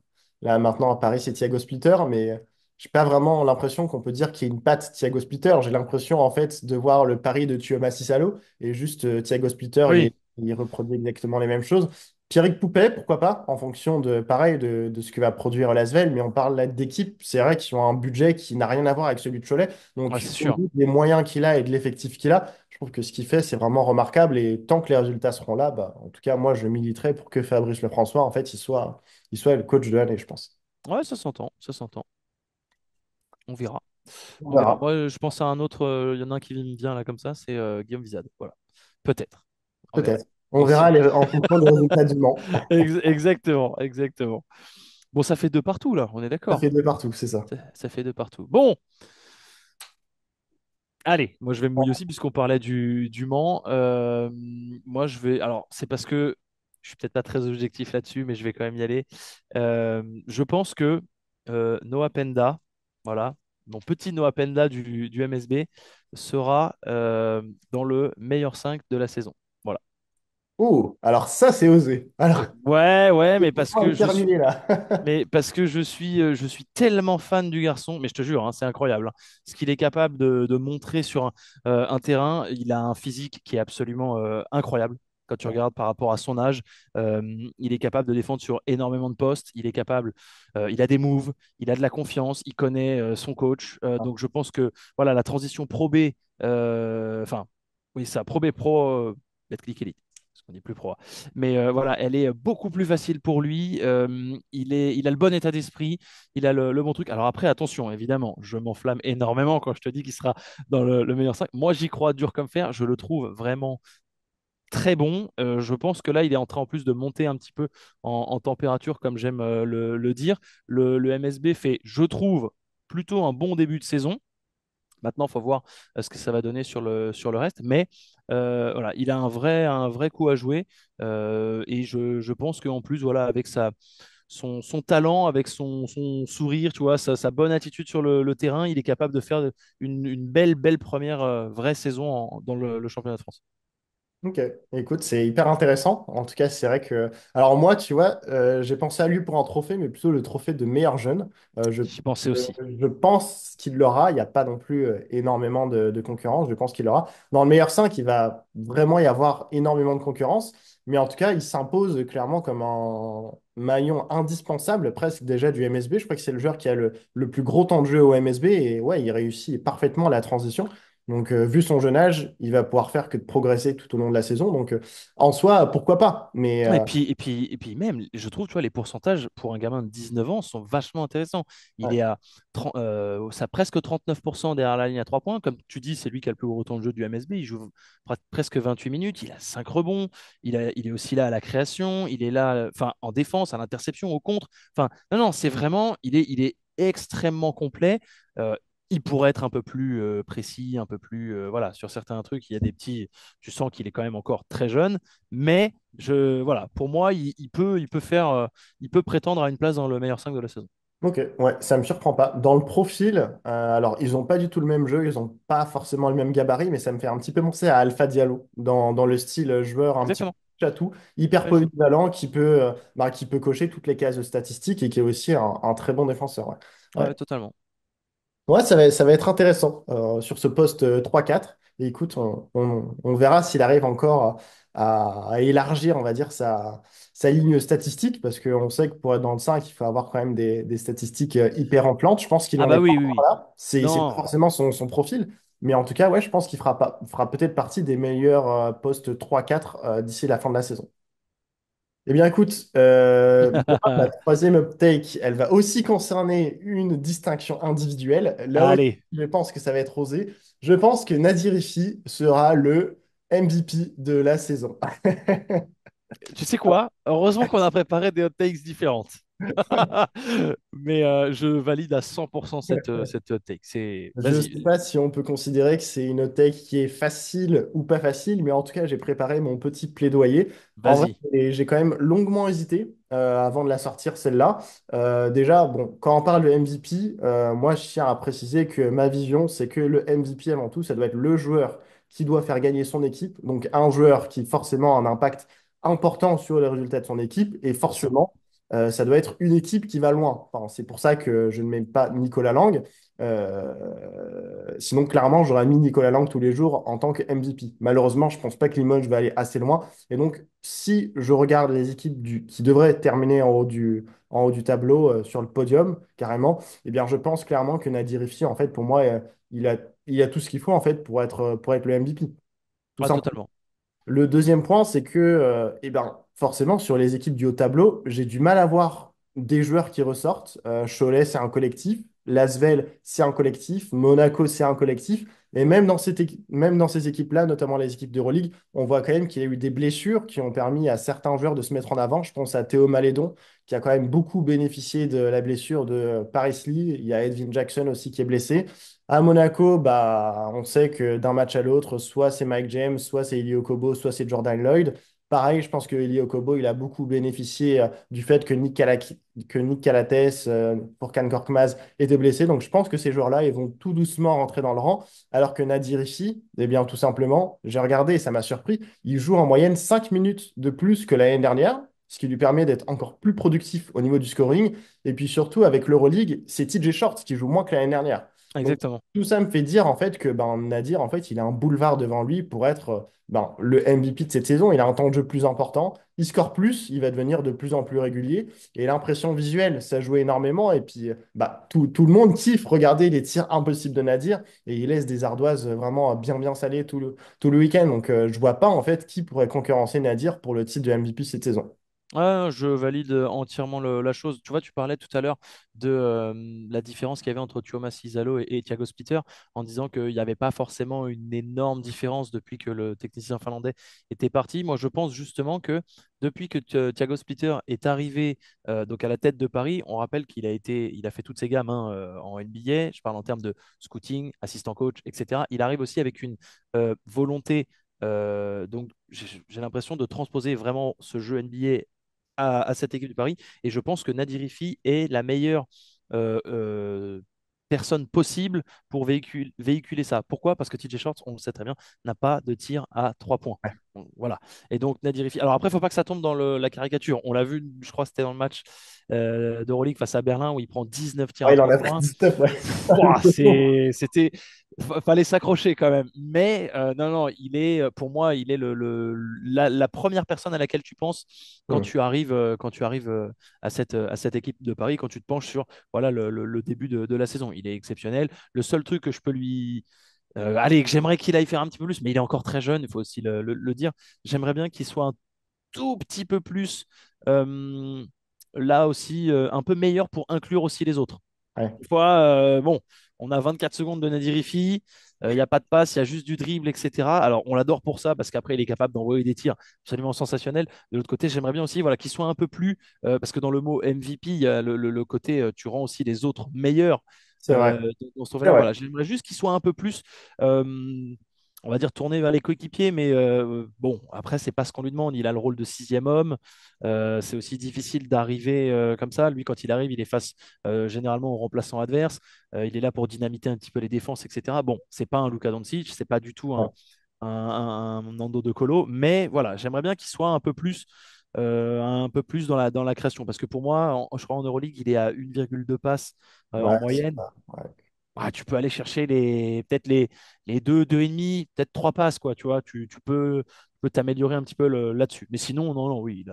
Là, maintenant, à Paris, c'est Thiago Splitter, mais j'ai pas vraiment l'impression qu'on peut dire qu'il y a une patte Thiago Splitter. J'ai l'impression, en fait, de voir le pari de Tuamasi Salo et juste Thiago Splitter, il, il reproduit exactement les mêmes choses. Pierrick Poupet, pourquoi pas, en fonction de, pareil, de, ce que va produire Lasvel, mais on parle là d'équipe. c'est vrai qu'ils ont un budget qui n'a rien à voir avec celui de Cholet, donc surtout les des moyens qu'il a et de l'effectif qu'il a, je trouve que ce qu'il fait, c'est vraiment remarquable, et tant que les résultats seront là, bah, en tout cas, moi, je militerai pour que Fabrice Lefrançois, en fait, il soit, il soit le coach de l'année, je pense. Ouais, ça s'entend, ça s'entend. On verra. moi, je pense à un autre, euh, il y en a un qui vient là comme ça, c'est euh, Guillaume Vizade, voilà. Peut-être. Peut-être. On verra en fonction des résultat du Mans. exactement, exactement. Bon, ça fait deux partout, là, on est d'accord. Ça fait deux partout, c'est ça. ça. fait deux partout. Bon. Allez, moi je vais me mouiller aussi puisqu'on parlait du, du Mans. Euh, moi je vais. Alors, c'est parce que je suis peut-être pas très objectif là-dessus, mais je vais quand même y aller. Euh, je pense que euh, Noah Penda, voilà, mon petit Noah Penda du, du MSB, sera dans le meilleur 5 de la saison. Oh, alors ça c'est osé. ouais, ouais, mais parce que je suis... mais parce que je suis, je suis tellement fan du garçon, mais je te jure, hein, c'est incroyable. Hein. Ce qu'il est capable de, montrer sur euh, un, terrain, il a un physique qui est absolument euh, incroyable. Quand tu regardes par rapport à son âge, euh, il est capable de défendre sur énormément de postes. Il est capable, il a des moves, il a de la confiance, il connaît son coach. Ah. Donc je pense que voilà, la transition Pro B, enfin oui, ça Pro B Pro, Betclic Elite on dit plus pro. Hein. Mais euh, voilà, elle est beaucoup plus facile pour lui. il, est, il a le bon état d'esprit, il a le, bon truc. Alors après, attention, évidemment, je m'enflamme énormément quand je te dis qu'il sera dans le, meilleur 5. Moi, j'y crois dur comme fer. Je le trouve vraiment très bon. Euh, je pense que là, il est en train en plus de monter un petit peu en, température, comme j'aime euh, le, dire. Le, MSB fait, je trouve, plutôt un bon début de saison. Maintenant, il faut voir ce que ça va donner sur le, sur le reste. Mais euh, voilà, il a un vrai, un vrai coup à jouer. Euh, et je, pense qu'en plus, voilà, avec sa, son, talent, avec son, sourire, tu vois, sa, bonne attitude sur le, terrain, il est capable de faire une, belle, belle première euh, vraie saison dans le championnat de France. Ok, écoute, c'est hyper intéressant. En tout cas, c'est vrai que. Alors, moi, tu vois, euh, j'ai pensé à lui pour un trophée, mais plutôt le trophée de meilleur jeune. Euh, je, pensais aussi. je pense qu'il l'aura. Il n'y a pas non plus euh, énormément de, concurrence. Je pense qu'il l'aura. Dans le meilleur 5, il va vraiment y avoir énormément de concurrence. Mais en tout cas, il s'impose clairement comme un maillon indispensable, presque déjà du MSB. Je crois que c'est le joueur qui a le, le plus gros temps de jeu au MSB. Et ouais, il réussit parfaitement la transition. Donc, euh, vu son jeune âge, il va pouvoir faire que de progresser tout au long de la saison. Donc, euh, en soi, pourquoi pas mais, Et, euh, puis, et, puis, et puis, même, je trouve, tu vois, les pourcentages pour un gamin de 19 ans sont vachement intéressants. Il est à, ça presque 39% derrière la ligne à 3 points. Comme tu dis, c'est lui qui a le plus gros temps de jeu du MSB. Il joue presque 28 minutes. Il a 5 rebonds. Il, est aussi là à la création. Il est là enfin, en défense, à l'interception, au contre. Enfin, non, non, c'est mmh. vraiment, il est, il est extrêmement complet il pourrait être un peu plus euh, précis, un peu plus. Euh, voilà, sur certains trucs, il y a des petits. Tu sens qu'il est quand même encore très jeune, mais je, voilà, pour moi, il, peut, il, peut faire, euh, il peut prétendre à une place dans le meilleur 5 de la saison. Ok, ouais, ça me surprend pas. Dans le profil, alors ils n'ont pas du tout le même jeu, ils n'ont pas forcément le même gabarit, mais ça me fait un petit peu penser à Alpha Diallo dans, le style joueur un petit chatou. hyper polyvalent, qui peut, bah, qui peut cocher toutes les cases statistiques et qui est aussi un, très bon défenseur. Ouais, totalement. Ouais, ça va, être intéressant euh, sur ce poste 3-4. Euh, écoute, on, verra s'il arrive encore à, élargir, on va dire, sa, ligne statistique, parce qu'on sait que pour être dans le 5, il faut avoir quand même des, statistiques euh, hyper en plante. Je pense qu'il Ah n'en bah là. C'est, forcément son, profil. Mais en tout cas, ouais, je pense qu'il fera, fera peut-être partie des meilleurs postes 3-4 d'ici la fin de la saison. Eh bien, écoute, euh, la troisième uptake, elle va aussi concerner une distinction individuelle. Là, je pense que ça va être osé. Je pense que Nadirifi sera le MVP de la saison. tu sais quoi Heureusement qu'on a préparé des hot takes différentes. mais euh, je valide à 100% cette, cette hot take. C'est... Je ne sais pas si on peut considérer que c'est une hot take qui est facile ou pas facile, mais en tout cas, j'ai préparé mon petit plaidoyer. et j'ai quand même longuement hésité euh, avant de la sortir, celle-là. Euh, déjà, bon, quand on parle de MVP, moi, je tiens à préciser que ma vision, c'est que le MVP, avant tout, ça doit être le joueur qui doit faire gagner son équipe. Donc, un joueur qui forcément a un impact important sur les résultats de son équipe et forcément, euh, ça doit être une équipe qui va loin. Enfin, c'est pour ça que je ne mets pas Nicolas Lang. Euh, sinon, clairement, j'aurais mis Nicolas Lang tous les jours en tant que MVP. Malheureusement, je ne pense pas que Limoges va aller assez loin. Et donc, si je regarde les équipes du, qui devraient terminer en haut du, en haut du tableau, euh, sur le podium, carrément, eh bien, je pense clairement que Nadir en fait, pour moi, il, a, il a tout ce qu'il faut en fait, pour, être, pour être le MVP. Tout ah, simplement. Le deuxième point, c'est que euh, eh ben, forcément, sur les équipes du haut tableau, j'ai du mal à voir des joueurs qui ressortent. Euh, Cholet, c'est un collectif. Lasvel, c'est un collectif. Monaco, c'est un collectif. Et même dans, même dans ces équipes-là, notamment les équipes d'Euroleague, on voit quand même qu'il y a eu des blessures qui ont permis à certains joueurs de se mettre en avant. Je pense à Théo Malédon, qui a quand même beaucoup bénéficié de la blessure de Paris Lee. Il y a Edwin Jackson aussi qui est blessé. À Monaco, bah, on sait que d'un match à l'autre, soit c'est Mike James, soit c'est Elio Kobo, soit c'est Jordan Lloyd. Pareil, je pense que Elio Kobo, il a beaucoup bénéficié euh, du fait que Nick, Kalaki, pour Can Korkmaz, était blessé. Donc je pense que ces joueurs-là, ils vont tout doucement rentrer dans le rang. Alors que Nadir eh bien tout simplement, j'ai regardé ça m'a surpris, il joue en moyenne 5 minutes de plus que l'année dernière, ce qui lui permet d'être encore plus productif au niveau du scoring. Et puis surtout, avec l'Euroleague, c'est TJ Short qui joue moins que l'année dernière tout ça me fait dire en fait que ben, Nadir, en fait, il a un boulevard devant lui pour être euh, ben, le MVP de cette saison. Il a un temps de jeu plus important, il score plus, il va devenir de plus en plus régulier. Et l'impression visuelle, ça joue énormément. Et puis, euh, ben, tout, le monde kiffe regardez les tirs impossibles de Nadir. Et il laisse des ardoises euh, vraiment bien, bien salées tout le, tout le week-end. Donc, je vois pas en fait qui pourrait concurrencer Nadir pour le titre de MVP cette saison je valide euh, entièrement la chose. Tu vois, tu parlais tout à l'heure de euh, la différence qu'il y avait entre Tuomas Isalo et, Thiago Splitter en disant qu'il n'y avait pas forcément une énorme différence depuis que le technicien finlandais était parti. Moi, je pense justement que depuis que euh, Thiago Splitter est arrivé donc à la tête de Paris, on rappelle qu'il a été, il a fait toutes ses gammes hein, en NBA. Je parle en termes de scouting, assistant coach, etc. Il arrive aussi avec une volonté. donc, j'ai l'impression de transposer vraiment ce jeu NBA à, cette équipe de Paris. Et je pense que Nadirifi est la meilleure euh, euh, personne possible pour véhiculer ça. Pourquoi Parce que TJ Shorts, on le sait très bien, n'a pas de tir à trois points. voilà. Et donc Nadirifi. Alors après, il ne faut pas que ça tombe dans la caricature. On l'a vu, je crois, c'était dans le match euh, de Rolik face à Berlin où il prend 19 tirs ouais, à a points. Ouais. c'était fallait s'accrocher quand même. Mais euh, non, non, il est, euh, pour moi, il est le, la, première personne à laquelle tu penses quand tu arrives, euh, quand tu arrives à cette, à cette équipe de Paris, quand tu te penches sur voilà le, le, début de, la saison. Il est exceptionnel. Le seul truc que je peux lui allez, j'aimerais qu'il aille faire un petit peu plus, mais il est encore très jeune, il faut aussi le, dire. J'aimerais bien qu'il soit un tout petit peu plus, là aussi, un peu meilleur pour inclure aussi les autres. Des fois, bon, on a 24 secondes de Nadirifi. Euh, il n'y a pas de passe, il y a juste du dribble, etc. Alors, on l'adore pour ça parce qu'après, il est capable d'envoyer des tirs absolument sensationnels. De l'autre côté, j'aimerais bien aussi voilà, qu'il soit un peu plus, euh, parce que dans le mot MVP, il y a le, côté euh, tu rends aussi les autres meilleurs. C'est vrai. j'aimerais juste qu'il soit un peu plus on va dire, tourner vers les coéquipiers, mais euh, bon, après, c'est pas ce qu'on lui demande. Il a le rôle de sixième homme. Euh, c'est aussi difficile d'arriver euh, comme ça. Lui, quand il arrive, il est face généralement au remplaçant adverse. il est là pour dynamiter un petit peu les défenses, etc. Bon, c'est pas un Luka Doncic, c'est pas du tout un, Nando de Colo, mais voilà, j'aimerais bien qu'il soit un peu plus. un peu plus dans la, dans la création. Parce que pour moi, je crois en Euroleague, il est à 1,2 passe en moyenne. Ah, tu peux aller chercher les peut-être les, les deux, deux et demi, peut-être trois passes, quoi, tu vois, tu, tu peux t'améliorer un petit peu là-dessus. Mais sinon, non, non, oui,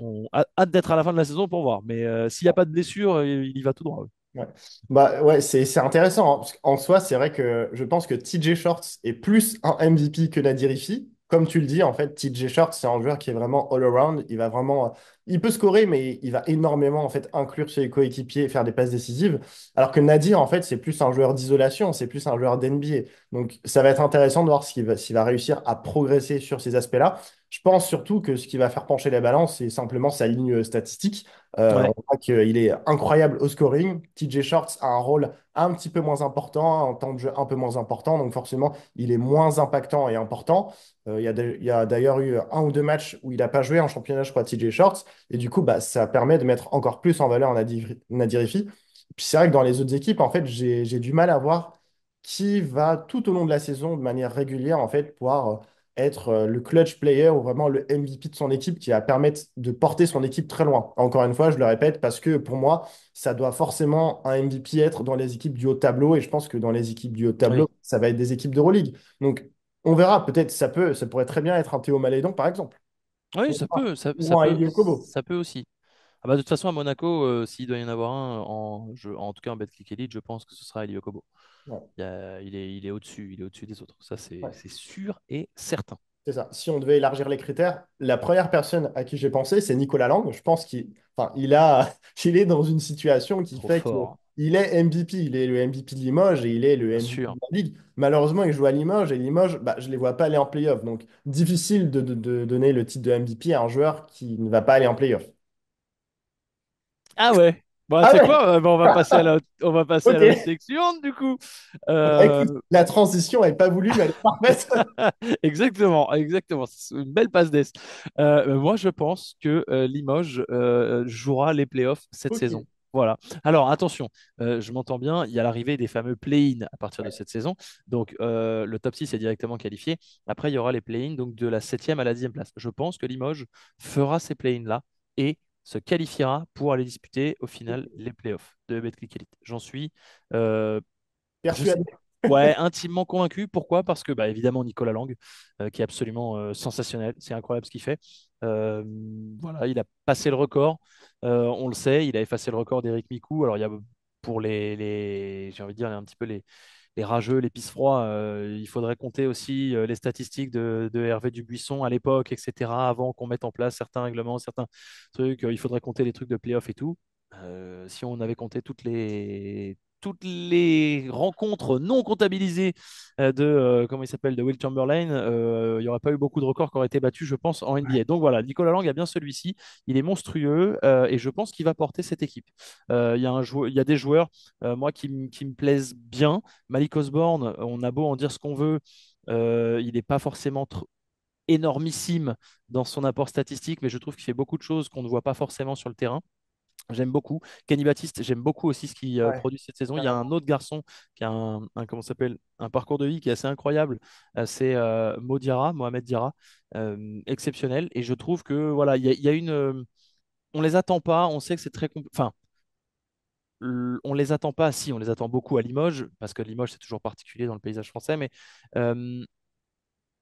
on hâte d'être à la fin de la saison pour voir. Mais euh, s'il n'y a pas de blessure, euh, il, y va tout droit. Bah ouais, c'est intéressant. Hein, parce en soi, c'est vrai que je pense que TJ Shorts est plus un MVP que Nadir comme tu le dis, en fait, TJ Shorts, c'est un joueur qui est vraiment all-around. Il va vraiment, euh, il peut scorer, mais il va énormément en fait inclure ses coéquipiers et faire des passes décisives. Alors que Nadir, en fait, c'est plus un joueur d'isolation, c'est plus un joueur d'NBA. Donc, ça va être intéressant de voir s'il va, va, réussir à progresser sur ces aspects-là. Je pense surtout que ce qui va faire pencher la balance, c'est simplement sa ligne euh, statistique. Euh, On voit qu'il est incroyable au scoring. TJ Shorts a un rôle un petit peu moins important, en temps de jeu un peu moins important. Donc forcément, il est moins impactant et important. Euh, il y a d'ailleurs eu un ou deux matchs où il n'a pas joué en championnat, je crois, TJ Shorts. Et du coup, bah, ça permet de mettre encore plus en valeur Nadirifi Puis c'est vrai que dans les autres équipes, en fait, j'ai du mal à voir qui va tout au long de la saison, de manière régulière, en fait, pouvoir euh, être euh, le clutch player ou vraiment le MVP de son équipe qui va permettre de porter son équipe très loin. Encore une fois, je le répète, parce que pour moi, ça doit forcément un MVP être dans les équipes du haut tableau, et je pense que dans les équipes du haut tableau, ça va être des équipes d'Euroleague. Donc, on verra, peut-être, ça peut, ça pourrait très bien être un Théo Malédon, par exemple. Oui, ça peut, ça, ça peut, ça peut aussi. Ah bah, de toute façon, à Monaco, euh, s'il doit y en avoir un, en, en tout cas en click Elite, je pense que ce sera Elio Kobo. Il, est, il est au-dessus, il est au des autres. Ça, c'est sûr et certain. C'est ça. Si on devait élargir les critères, la première personne à qui j'ai pensé, c'est Nicolas Lang. Je pense qu'il enfin, il a, il est dans une situation qui fait qu'il est MVP. Il est le MVP de Limoges et il est le MVP de la Ligue. Malheureusement, il joue à Limoges et Limoges, bah, je ne les vois pas aller en playoff. Donc, difficile de, de, donner le titre de MVP à un joueur qui ne va pas aller en playoff. Ah ouais Bon, bah, ah c'est quoi euh, bah, On va passer à la, section, du coup. Bah, euh, la transition n'est pas voulue, mais elle est parfaite. exactement, exactement. une belle passe d'Est. Euh, moi, je pense que Limoges jouera les playoffs cette saison. Voilà. Alors attention, je m'entends bien, il y a l'arrivée des fameux play-in à partir de cette saison. Donc le top 6 est directement qualifié. Après, il y aura les play-in, donc de la 7e à la 10e place. Je pense que Limoges fera ces play-in-là et se qualifiera pour aller disputer au final les playoffs de Betclick Elite. J'en euh, suis Ouais, intimement convaincu. Pourquoi Parce que, bah, évidemment, Nicolas Lang, euh, qui est absolument euh, sensationnel, c'est incroyable ce qu'il fait. voilà, il a passé le record. on le sait, il a effacé le record d'Eric Mikou. Alors, il y a pour les, les j'ai envie de dire, un petit peu les, les rageux, les pisse euh, il faudrait compter aussi euh, les statistiques de, de Hervé Dubuisson à l'époque, etc., avant qu'on mette en place certains règlements, certains trucs. Euh, il faudrait compter les trucs de playoff et tout. si on avait compté toutes les, toutes les rencontres non comptabilisées euh, de euh, comment il s'appelle de Will Chamberlain, euh, il n'y aurait pas eu beaucoup de records qui auraient été battus, je pense, en NBA. Donc voilà, Nicolas Lang a bien celui-ci. Il est monstrueux et je pense qu'il va porter cette équipe. Il y, a des joueurs, moi, qui, qui me plaisent bien. Malik Osborne, on a beau en dire ce qu'on veut. il n'est pas forcément énormissime dans son apport statistique, mais je trouve qu'il fait beaucoup de choses qu'on ne voit pas forcément sur le terrain. J'aime beaucoup. Kenny Baptiste, j'aime beaucoup aussi ce qu'il euh, produit cette saison. Il y a un autre garçon qui a un, comment s'appelle, un parcours de vie qui est assez incroyable. Euh, c'est euh, Mohamed Dira euh, exceptionnel. Et je trouve que voilà, il y, a une. on les attend pas. On sait que c'est très. Enfin, on les attend pas. Si, on les attend beaucoup à Limoges parce que Limoges c'est toujours particulier dans le paysage français. Mais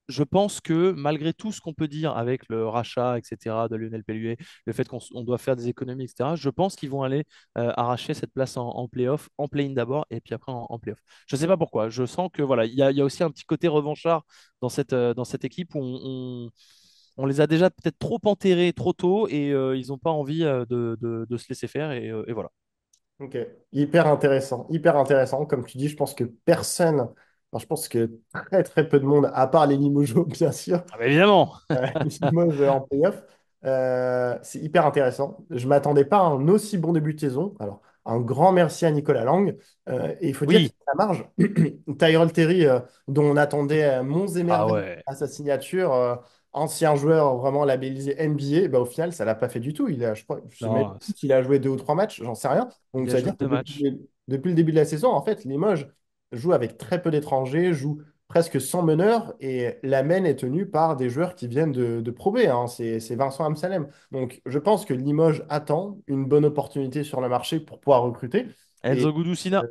je pense que malgré tout ce qu'on peut dire avec le rachat, etc., de Lionel Pelluet, le fait qu'on doit faire des économies, etc., je pense qu'ils vont aller euh, arracher cette place en, playoff, en play-in d'abord, et puis après en, en playoff. Je ne sais pas pourquoi. Je sens que voilà, il y, a aussi un petit côté revanchard dans cette, euh, dans cette équipe où on, les a déjà peut-être trop enterrés trop tôt et euh, ils n'ont pas envie de, se laisser faire, et, et voilà. Ok, hyper intéressant, hyper intéressant. Comme tu dis, je pense que personne je pense que très très peu de monde, à part les Limoges, bien sûr. Ah bah, évidemment. Euh, les Limoges euh, en playoff. Euh, c'est hyper intéressant. Je ne m'attendais pas à un aussi bon début de saison. Alors, un grand merci à Nicolas Lang. et il faut dire que la marge, Tyrell Terry, dont on attendait monts et ah à sa signature, ancien joueur vraiment labellisé NBA, bah, au final, ça ne l'a pas fait du tout. Il a, je crois, a joué deux ou trois matchs, j'en sais rien. Donc, ça veut dire depuis, le début de la saison, en fait, les Limoges joue avec très peu d'étrangers, joue presque sans meneur, et la mène est tenue par des joueurs qui viennent de, de hein. c'est Vincent Amsalem. Donc je pense que Limoges attend une bonne opportunité sur le marché pour pouvoir recruter. Enzo Gudusina. Euh,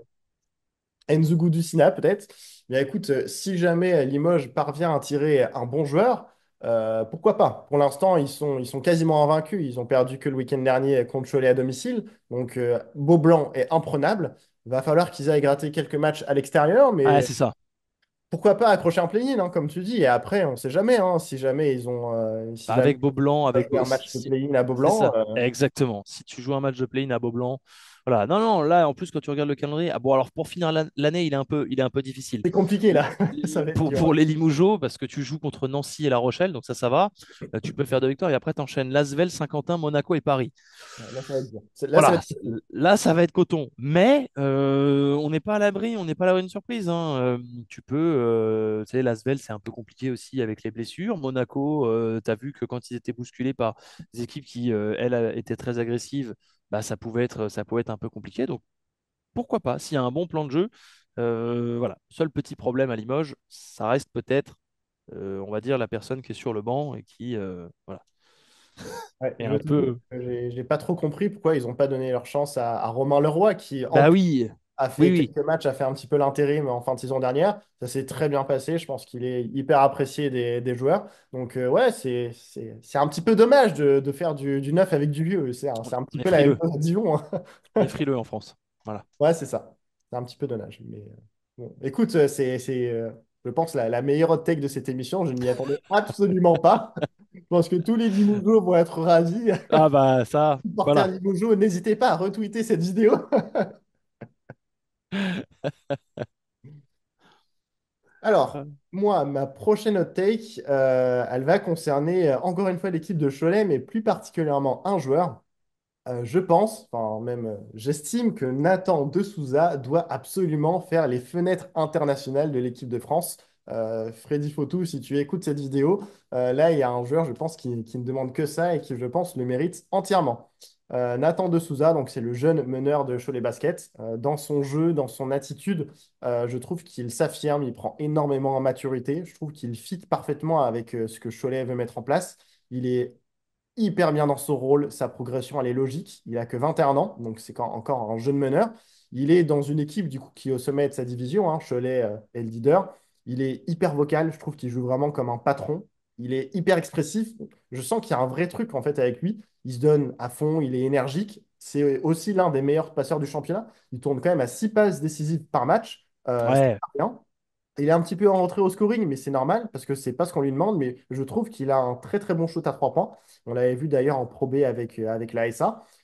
Enzo peut-être. Mais écoute, euh, si jamais Limoges parvient à tirer un bon joueur, euh, pourquoi pas Pour l'instant, ils sont, ils sont quasiment invaincus. Ils ont perdu que le week-end dernier contre Cholet à domicile. Donc, Beaublanc est imprenable va falloir qu'ils aillent gratter quelques matchs à l'extérieur. Mais c'est ça. Pourquoi pas accrocher un play-in, hein, comme tu dis. Et après, on ne sait jamais. Hein, si jamais ils ont. Euh, avec bah, avec Beaublanc, avec. Un match de play-in à Beaublanc. Euh, exactement. Si tu joues un match de play-in à Beaublanc, voilà, non, non, là, en plus, quand tu regardes le calendrier, ah, bon, alors pour finir l'année, il, est un peu, il est un peu difficile. C'est compliqué, là. pour, les Limougeaux, parce que tu joues contre Nancy et La Rochelle, donc ça, ça va. Euh, tu peux faire deux victoires et après, tu enchaînes Lasvel, Saint-Quentin, Monaco et Paris. Là, ça va être, coton. Mais euh, on n'est pas à l'abri, on n'est pas à l'abri d'une surprise. Hein. Euh, tu peux, tu sais, Lasvel, c'est un peu compliqué aussi avec les blessures. Monaco, tu as vu que quand ils étaient bousculés par des équipes qui, elles, étaient très agressives, bah, ça, pouvait être, ça pouvait être un peu compliqué. Donc pourquoi pas, s'il y a un bon plan de jeu, euh, voilà. Seul petit problème à Limoges, ça reste peut-être, euh, on va dire, la personne qui est sur le banc et qui, euh, voilà. et peu... J'ai pas trop compris pourquoi ils n'ont pas donné leur chance à, Romain Leroy qui. Bah oui a fait quelques matchs, a fait un petit peu l'intérim en fin de saison dernière. Ça s'est très bien passé. Je pense qu'il est hyper apprécié des, joueurs. Donc, euh, ouais, c'est un petit peu dommage de, de faire du, du, neuf avec du vieux. C'est un, un, petit peu la même Dijon. Hein. frileux en France. Voilà. Ouais, c'est ça. C'est un petit peu dommage. Mais euh, écoute, euh, c'est, je pense, la, meilleure hot take de cette émission. Je n'y attendais absolument pas. Je pense que tous les Limougeaux vont être ravis. Ah bah ça. voilà. N'hésitez pas à retweeter cette vidéo. Alors, moi, ma prochaine note take, euh, elle va concerner euh, encore une fois l'équipe de Cholet, mais plus particulièrement un joueur. Euh, je pense, enfin même j'estime que Nathan de Souza doit absolument faire les fenêtres internationales de l'équipe de France. Freddy Fautou, si tu écoutes cette vidéo, là il y a un joueur, je pense, qui ne demande que ça et qui, je pense, le mérite entièrement. Euh, Nathan de Souza, donc c'est le jeune meneur de Cholet Basket. Euh, dans son jeu, dans son attitude, euh, je trouve qu'il s'affirme, il prend énormément en maturité. Je trouve qu'il fit parfaitement avec ce que Cholet veut mettre en place. Il est hyper bien dans son rôle, sa progression elle est logique. Il a que 21 ans, donc c'est encore un jeune meneur. Il est dans une équipe du coup qui est au sommet de sa division. Hein, Cholet est le leader. Il est hyper vocal. Je trouve qu'il joue vraiment comme un patron. Il est hyper expressif. Je sens qu'il y a un vrai truc en fait avec lui il se donne à fond, il est énergique. C'est aussi l'un des meilleurs passeurs du championnat. Il tourne quand même à 6 passes décisives par match. Euh, il est un petit peu en rentrée au scoring, mais c'est normal parce que c'est pas ce qu'on lui demande. Mais je trouve qu'il a un très très bon shoot à 3 points. On l'avait vu d'ailleurs en Pro B avec, euh, avec la Et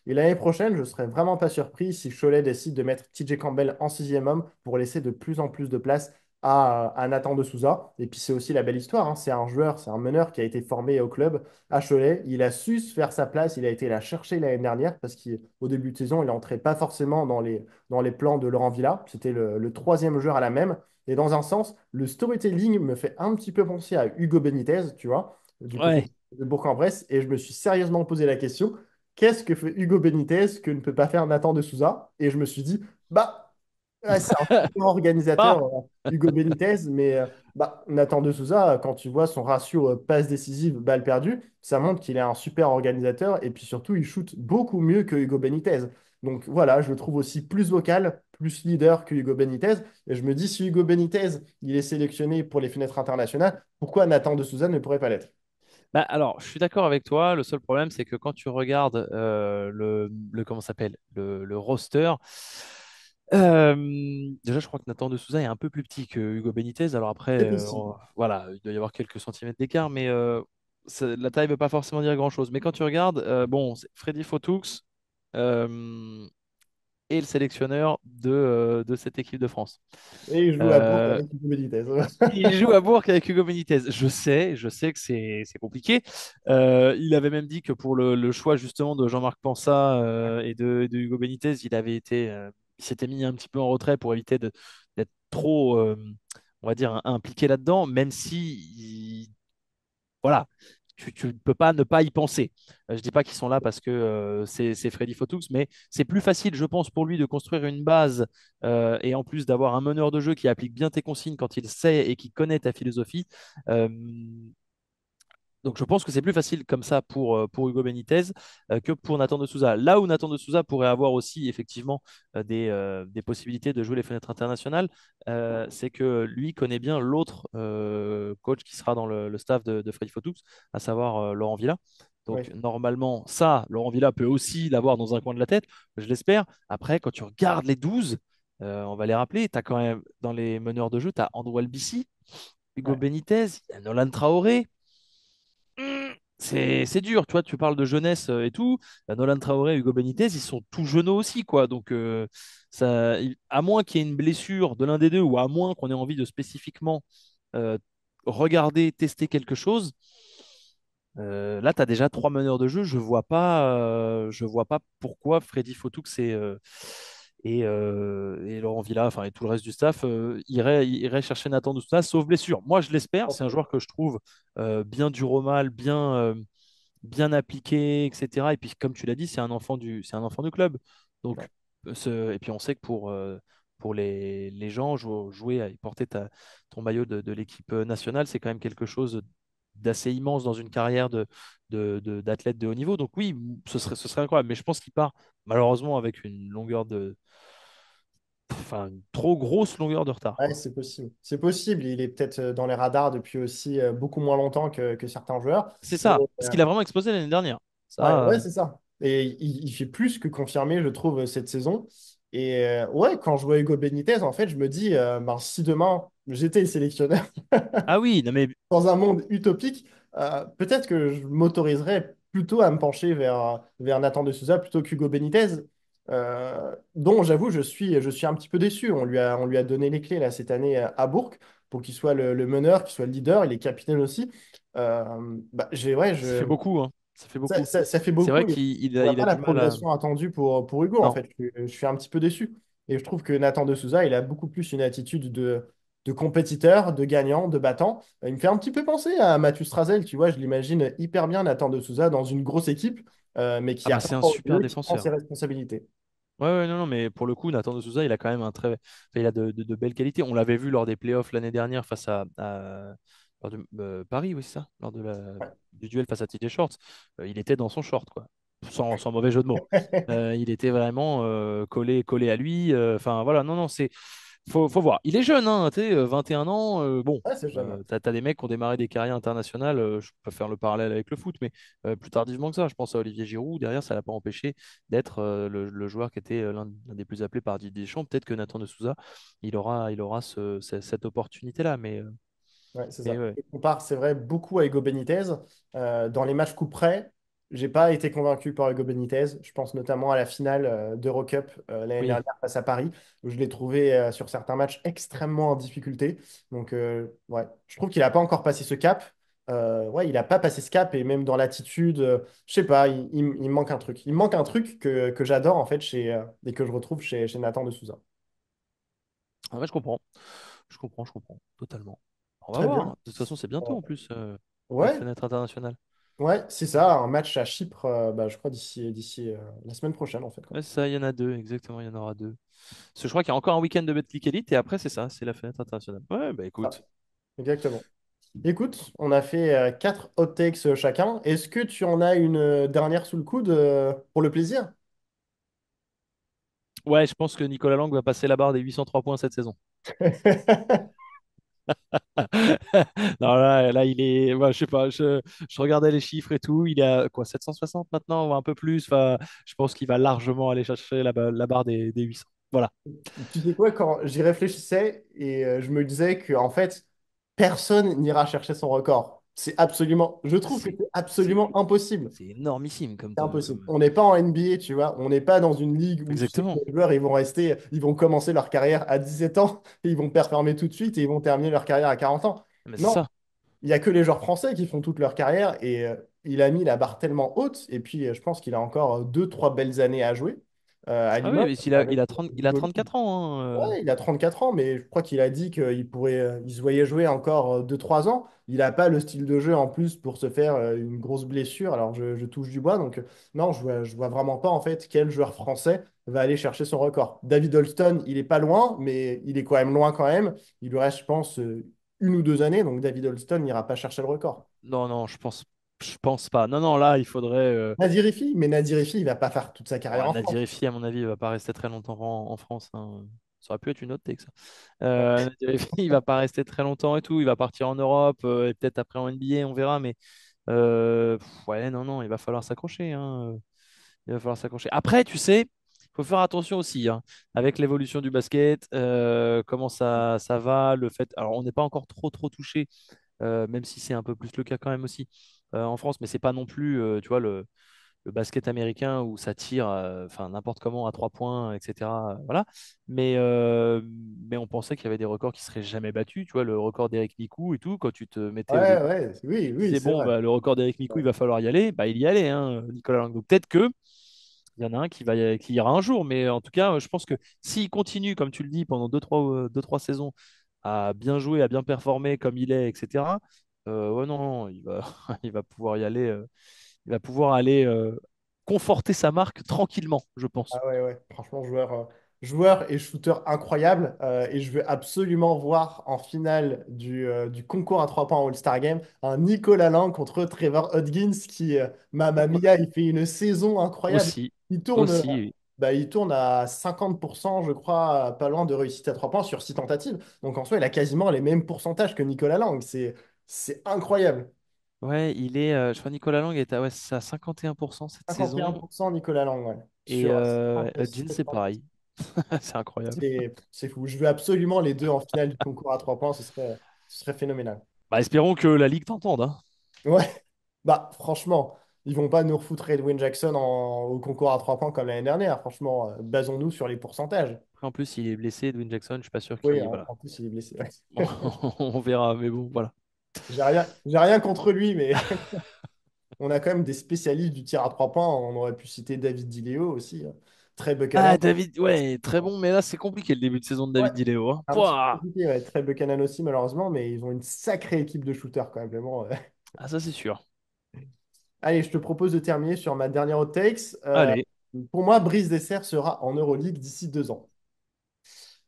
l'année prochaine, je serais vraiment pas surpris si Cholet décide de mettre TJ Campbell en sixième homme pour laisser de plus en plus de place à, Nathan de Souza. Et puis c'est aussi la belle histoire. Hein. C'est un joueur, c'est un meneur qui a été formé au club à Cholet. Il a su se faire sa place. Il a été la chercher l'année dernière parce qu'au début de saison, il n'entrait pas forcément dans les, dans les plans de Laurent Villa. C'était le, troisième joueur à la même. Et dans un sens, le storytelling me fait un petit peu penser à Hugo Benitez, tu vois, du de Bourg-en-Bresse. Et je me suis sérieusement posé la question qu'est-ce que fait Hugo Benitez que ne peut pas faire Nathan de Souza Et je me suis dit bah c'est un super organisateur, bah. euh, Hugo Benitez, mais euh, bah, Nathan De Souza, quand tu vois son ratio euh, passe décisive, balle perdue, ça montre qu'il est un super organisateur et puis surtout, il shoot beaucoup mieux que Hugo Benitez. Donc voilà, je le trouve aussi plus vocal, plus leader que Hugo Benitez. Et je me dis, si Hugo Benitez, il est sélectionné pour les fenêtres internationales, pourquoi Nathan De Souza ne pourrait pas l'être bah, alors, je suis d'accord avec toi. Le seul problème, c'est que quand tu regardes le, comment s'appelle le, le roster, déjà, je crois que Nathan de Souza est un peu plus petit que Hugo Benitez. Alors après, euh, voilà, il doit y avoir quelques centimètres d'écart, mais euh, la taille ne veut pas forcément dire grand-chose. Mais quand tu regardes, euh, bon, Freddy Fotoux est le sélectionneur de, cette équipe de France. Et il joue à Bourg avec Hugo Benitez. Je sais, je sais que c'est compliqué. il avait même dit que pour le, choix justement de Jean-Marc Pansa et de, de, Hugo Benitez, il avait été il s'était mis un petit peu en retrait pour éviter d'être trop, euh, on va dire, impliqué là-dedans, même si, voilà, tu ne peux pas ne pas y penser. Euh, je ne dis pas qu'ils sont là parce que euh, c'est Freddy Fotoux, mais c'est plus facile, je pense, pour lui de construire une base et en plus d'avoir un meneur de jeu qui applique bien tes consignes quand il sait et qui connaît ta philosophie. Donc je pense que c'est plus facile comme ça pour, euh, pour Hugo Benitez euh, que pour Nathan de Souza. Là où Nathan de Souza pourrait avoir aussi effectivement euh, des, possibilités de jouer les fenêtres internationales, c'est que lui connaît bien l'autre coach qui sera dans le, staff de, Freddy Fotoux, à savoir Laurent Villa. Donc normalement, ça, Laurent Villa peut aussi l'avoir dans un coin de la tête, je l'espère. Après, quand tu regardes les 12, on va les rappeler, tu as quand même dans les meneurs de jeu, tu as Andrew Albici, Hugo Benitez, Nolan Traoré c'est dur, tu vois, tu parles de jeunesse euh, et tout. Bah, Nolan Traoré, Hugo Benitez, ils sont tous jeunes aussi, quoi. Donc, euh, à moins qu'il y ait une blessure de l'un des deux, ou à moins qu'on ait envie de spécifiquement euh, regarder, tester quelque chose, là, tu as déjà trois meneurs de jeu. Je vois pas, je vois pas pourquoi Freddy Fautoux c'est euh, et, Laurent Villa, enfin et tout le reste du staff euh, irait, irait, chercher Nathan Doustas, sauf blessure. Moi, je l'espère. C'est un joueur que je trouve euh, bien dur au mal, bien, bien appliqué, etc. Et puis, comme tu l'as dit, c'est un enfant du, c'est un enfant du club. Donc, ce, et puis on sait que pour pour les, les gens jouer, à porter ta, ton maillot de, de l'équipe nationale, c'est quand même quelque chose d'assez immense dans une carrière d'athlète de, haut niveau. Donc oui, ce serait, ce serait incroyable. Mais je pense qu'il part malheureusement avec une longueur de. Enfin, une trop grosse longueur de retard. Ouais, c'est possible. C'est possible. Il est peut-être euh, dans les radars depuis aussi euh, beaucoup moins longtemps que, certains joueurs. C'est ça, parce euh, qu'il a vraiment explosé l'année dernière. Ça, ouais, c'est ça. Et il, il, fait plus que confirmer, je trouve, cette saison. Et euh, ouais, quand je vois Hugo Benitez, en fait, je me dis, euh, ben, si demain j'étais sélectionneur, Ah oui, mais dans un monde utopique, euh, peut-être que je m'autoriserais plutôt à me pencher vers, vers Nathan de Souza plutôt qu'Hugo Benitez, dont j'avoue, je suis, je suis un petit peu déçu. On lui a, on lui a donné les clés là, cette année à Bourg pour qu'il soit le, meneur, qu'il soit le leader, il est capitaine aussi. Euh, bah, j'ai, ouais, fait beaucoup. hein. Ça fait beaucoup. Ça, ça, fait C'est vrai qu'il a, pas la progression attendue pour, pour Hugo, en fait. Je, suis un petit peu déçu. Et je trouve que Nathan de Souza, il a beaucoup plus une attitude de, de compétiteur, de gagnant, de battant. Il me fait un petit peu penser à Mathieu Strazel, tu vois, je l'imagine hyper bien Nathan de Souza dans une grosse équipe, euh, mais qui ah bah, a un super ses responsabilités. Ouais, ouais, non, non, mais pour le coup, Nathan de Souza, il a quand même un très, il a de, de, belles qualités. On l'avait vu lors des playoffs l'année dernière face à lors euh, Paris, oui, c'est ça, lors de la, du duel face à TJ Shorts, euh, il était dans son short, quoi. Sans, mauvais jeu de mots. Euh, il était vraiment collé, collé à lui. Enfin, voilà, non, non, c'est. Faut, voir. Il est jeune, hein, tu 21 ans. bon, tu as, des mecs qui ont démarré des carrières internationales. je peux faire le parallèle avec le foot, mais plus tardivement que ça. Je pense à Olivier Giroud. Derrière, ça l'a pas empêché d'être le, joueur qui était l'un des plus appelés par Didier Deschamps. Peut-être que Nathan de Souza, il aura, il aura cette opportunité-là, mais Ouais, c'est c'est vrai, beaucoup à Ego Benitez. Euh, dans les matchs coup près, j'ai pas été convaincu par Ego Benitez. Je pense notamment à la finale euh, d'Eurocup euh, l'année dernière face à Paris, où je l'ai trouvé euh, sur certains matchs extrêmement en difficulté. Donc, ouais, je trouve qu'il n'a pas encore passé ce cap. ouais, il a pas passé ce cap et même dans l'attitude, je sais pas, il, me manque un truc. Il manque un truc que, j'adore en fait chez, et que je retrouve chez, Nathan de Souza. Ouais je comprends. Je comprends, je comprends totalement. On va voir. Hein. De toute façon, c'est bientôt en plus. Euh, la fenêtre internationale. Ouais, c'est ça, un match à Chypre, euh, bah, je crois, d'ici d'ici euh, la semaine prochaine, en fait. ça, il y en a deux, exactement, il y en aura deux. Parce je crois qu'il y a encore un week-end de Betclic Elite et après, c'est ça, c'est la fenêtre internationale. Ouais, bah écoute. Ah, exactement. Écoute, on a fait quatre hot chacun. Est-ce que tu en as une dernière sous le coude pour le plaisir? Ouais, je pense que Nicolas Lang va passer la barre des 803 points cette saison. non, là, là, il est. moi je sais pas, je, regardais les chiffres et tout. Il est à quoi, 760 maintenant, ou un peu plus. Enfin, je pense qu'il va largement aller chercher la, barre des, des, 800. Voilà. Tu sais quoi, quand j'y réfléchissais et euh, je me disais que en fait, personne n'ira chercher son record. C'est absolument, je trouve que c'est absolument impossible. C'est énormissime comme. impossible. On n'est pas en NBA, tu vois. On n'est pas dans une ligue où les joueurs ils vont rester, ils vont commencer leur carrière à 17 ans et ils vont performer tout de suite et ils vont terminer leur carrière à 40 ans. non, il n'y a que les joueurs français qui font toute leur carrière et euh, il a mis la barre tellement haute. Et puis, euh, je pense qu'il a encore euh, deux, trois belles années à jouer. Euh, ah oui, mais il, a, il a 34 ans. Hein, euh. Ouais, il a 34 ans, mais je crois qu'il a dit qu'il pourrait, euh, se voyait jouer encore 2-3 ans. Il n'a pas le style de jeu en plus pour se faire une grosse blessure. Alors je, touche du bois, donc non, je vois, vraiment pas en fait quel joueur français va aller chercher son record. David Olston, il n'est pas loin, mais il est quand même loin quand même. Il lui reste, je pense, une ou deux années, donc David Olston n'ira pas chercher le record. Non, non, je pense je pense pas. Non, non, là, il faudrait. Euh, Nadir Effi, mais Nadir Effi, il va pas faire toute sa ah, carrière en France. Nadir Effi, à mon avis, il va pas rester très longtemps en, France. Hein. Ça aurait pu être une autre tech, euh, Nadir Effi, il va pas rester très longtemps et tout. Il va partir en Europe euh, et peut-être après en NBA, on verra. Mais ouais, non, non, il va falloir s'accrocher. Hein. Il va falloir s'accrocher. Après, tu sais, il faut faire attention aussi hein, avec l'évolution du basket, comment ça, ça va, le fait. Alors, on n'est pas encore trop, trop touché, même si c'est un peu plus le cas quand même aussi. Euh, en France, mais c'est pas non plus, euh, tu vois, le, basket américain où ça tire, enfin n'importe comment à trois points, etc. Euh, voilà. Mais, mais on pensait qu'il y avait des records qui seraient jamais battus, tu vois, le record d'Eric Mikou et tout. Quand tu te mettais, ouais, oui, oui, c'est bon, bah, le record d'Eric Mikou, il va falloir y aller. Bah il y allait, hein, Nicolas Lang. peut-être que il y en a un qui, va, qui ira un jour, mais en tout cas, je pense que s'il continue, comme tu le dis, pendant 2-3 deux, trois, deux, trois saisons, à bien jouer, à bien performer comme il est, etc., euh, ouais, non, il va, il va pouvoir y aller, euh, il va pouvoir aller euh, conforter sa marque tranquillement, je pense. Ah franchement, joueur, joueur et shooter incroyable. et je veux absolument voir en finale du, concours à 3 points en All-Star Game un Nicolas Lang contre Trevor Hodgins qui, ma mia, il fait une saison incroyable. il tourne. Bah, il tourne à 50%, je crois, pas loin de réussite à 3 points sur 6 tentatives. Donc en soi, il a quasiment les mêmes pourcentages que Nicolas Lang. C'est c'est incroyable. Ouais, il est, euh, je crois, Nicolas Lang est à, ouais, c'est à 51% cette saison. 51% Nicolas Lang, ouais. Et euh, c'est pareil. c'est incroyable. C'est, fou. Je veux absolument les deux en finale du concours à 3 points. Ce serait, ce serait phénoménal. Bah, espérons que la Ligue t'entende. Hein. Ouais. Bah, franchement, ils vont pas nous refoutre Edwin Jackson au concours à 3 points comme l'année dernière. Franchement, euh, basons-nous sur les pourcentages. En plus, il est blessé, Edwin Jackson, je suis pas sûr qu'il... Oui, en, en plus, il est blessé. On verra, mais bon, voilà. J'ai rien, contre lui, mais on a quand même des spécialistes du tir à trois points. On aurait pu citer David Dileo aussi. Hein. Très ah, Buchanan. David, très bon, mais là, c'est compliqué le début de saison de David Dileo. Hein. Ah, très aussi, malheureusement, mais ils ont une sacrée équipe de shooters quand même. Euh. Ah, ça, c'est sûr. Allez, je te propose de terminer sur ma dernière hot takes. Euh, pour moi, Brice Dessert sera en Euroleague d'ici deux ans.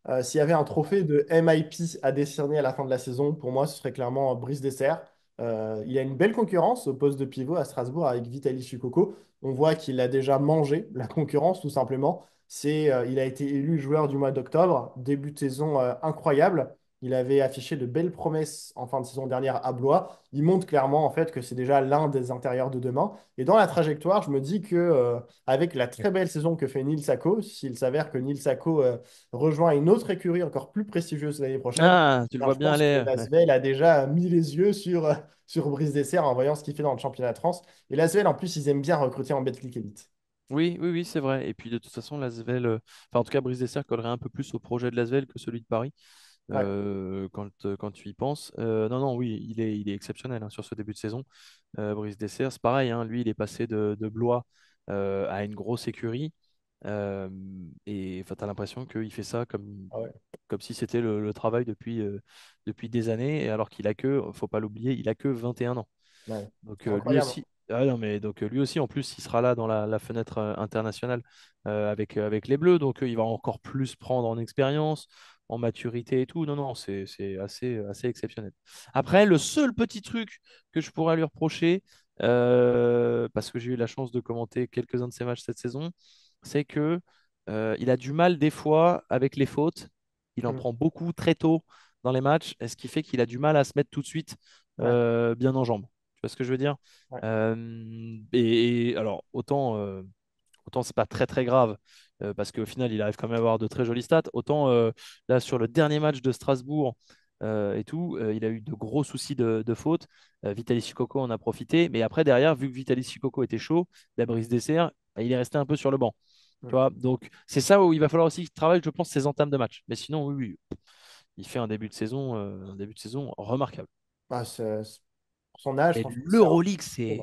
Euh, s'il y avait un trophée de MIP à décerner à la fin de la saison, pour moi, ce serait clairement Brice Dessert. Euh, il a une belle concurrence au poste de pivot à Strasbourg avec Vitaly Sukoko. On voit qu'il a déjà mangé la concurrence, tout simplement. C'est, euh, il a été élu joueur du mois d'octobre, début de saison euh, incroyable. Il avait affiché de belles promesses en fin de saison dernière à Blois. Il montre clairement en fait que c'est déjà l'un des intérieurs de demain. Et dans la trajectoire, je me dis que euh, avec la très belle saison que fait Nils Sacco, s'il s'avère que Nils Sacco euh, rejoint une autre écurie encore plus prestigieuse l'année prochaine, ah, tu ben, bien a déjà mis les yeux sur Brise euh, sur Brice Dessert en voyant ce qu'il fait dans le championnat de France. Et Lasvel, en plus, ils aiment bien recruter en Betclic Elite. Oui, oui, oui, c'est vrai. Et puis de toute façon, Lasvel, enfin en tout cas, Brice Dessert collerait un peu plus au projet de Lasvel que celui de Paris. Euh, quand, euh, quand tu y penses. Euh, non, non, oui, il est, il est exceptionnel hein, sur ce début de saison. Brice Dessers, c'est pareil, hein, lui, il est passé de, de Blois à une grosse écurie. et tu as l'impression qu'il fait ça comme, ah comme si c'était le, travail depuis, depuis des années, et alors qu'il a que, faut pas l'oublier, il a que 21 ans. Donc lui aussi, ah non, mais donc lui aussi, en plus, il sera là dans la, fenêtre internationale avec, avec les Bleus. Donc, il va encore plus prendre en expérience en maturité et tout. Non, non, c'est assez, assez exceptionnel. Après, le seul petit truc que je pourrais lui reprocher, euh, parce que j'ai eu la chance de commenter quelques-uns de ses matchs cette saison, c'est que euh, il a du mal des fois avec les fautes. Il en mm. prend beaucoup très tôt dans les matchs, et ce qui fait qu'il a du mal à se mettre tout de suite euh, bien en jambes. Tu vois ce que je veux dire et, et, alors, autant, autant c'est pas très très grave euh, parce qu'au final, il arrive quand même à avoir de très jolies stats. Autant euh, là, sur le dernier match de Strasbourg euh, et tout, il a eu de gros soucis de, faute. Vitalis Chicoco en a profité. Mais après, derrière, vu que Vitalis Chicoco était chaud, la brise dessert, bah, il est resté un peu sur le banc. vois Donc, c'est ça où il va falloir aussi qu'il travaille, je pense, ses entames de match. Mais sinon, oui, oui il fait un début de saison, un début de saison remarquable. Bah, son âge. L'Euroleague, c'est.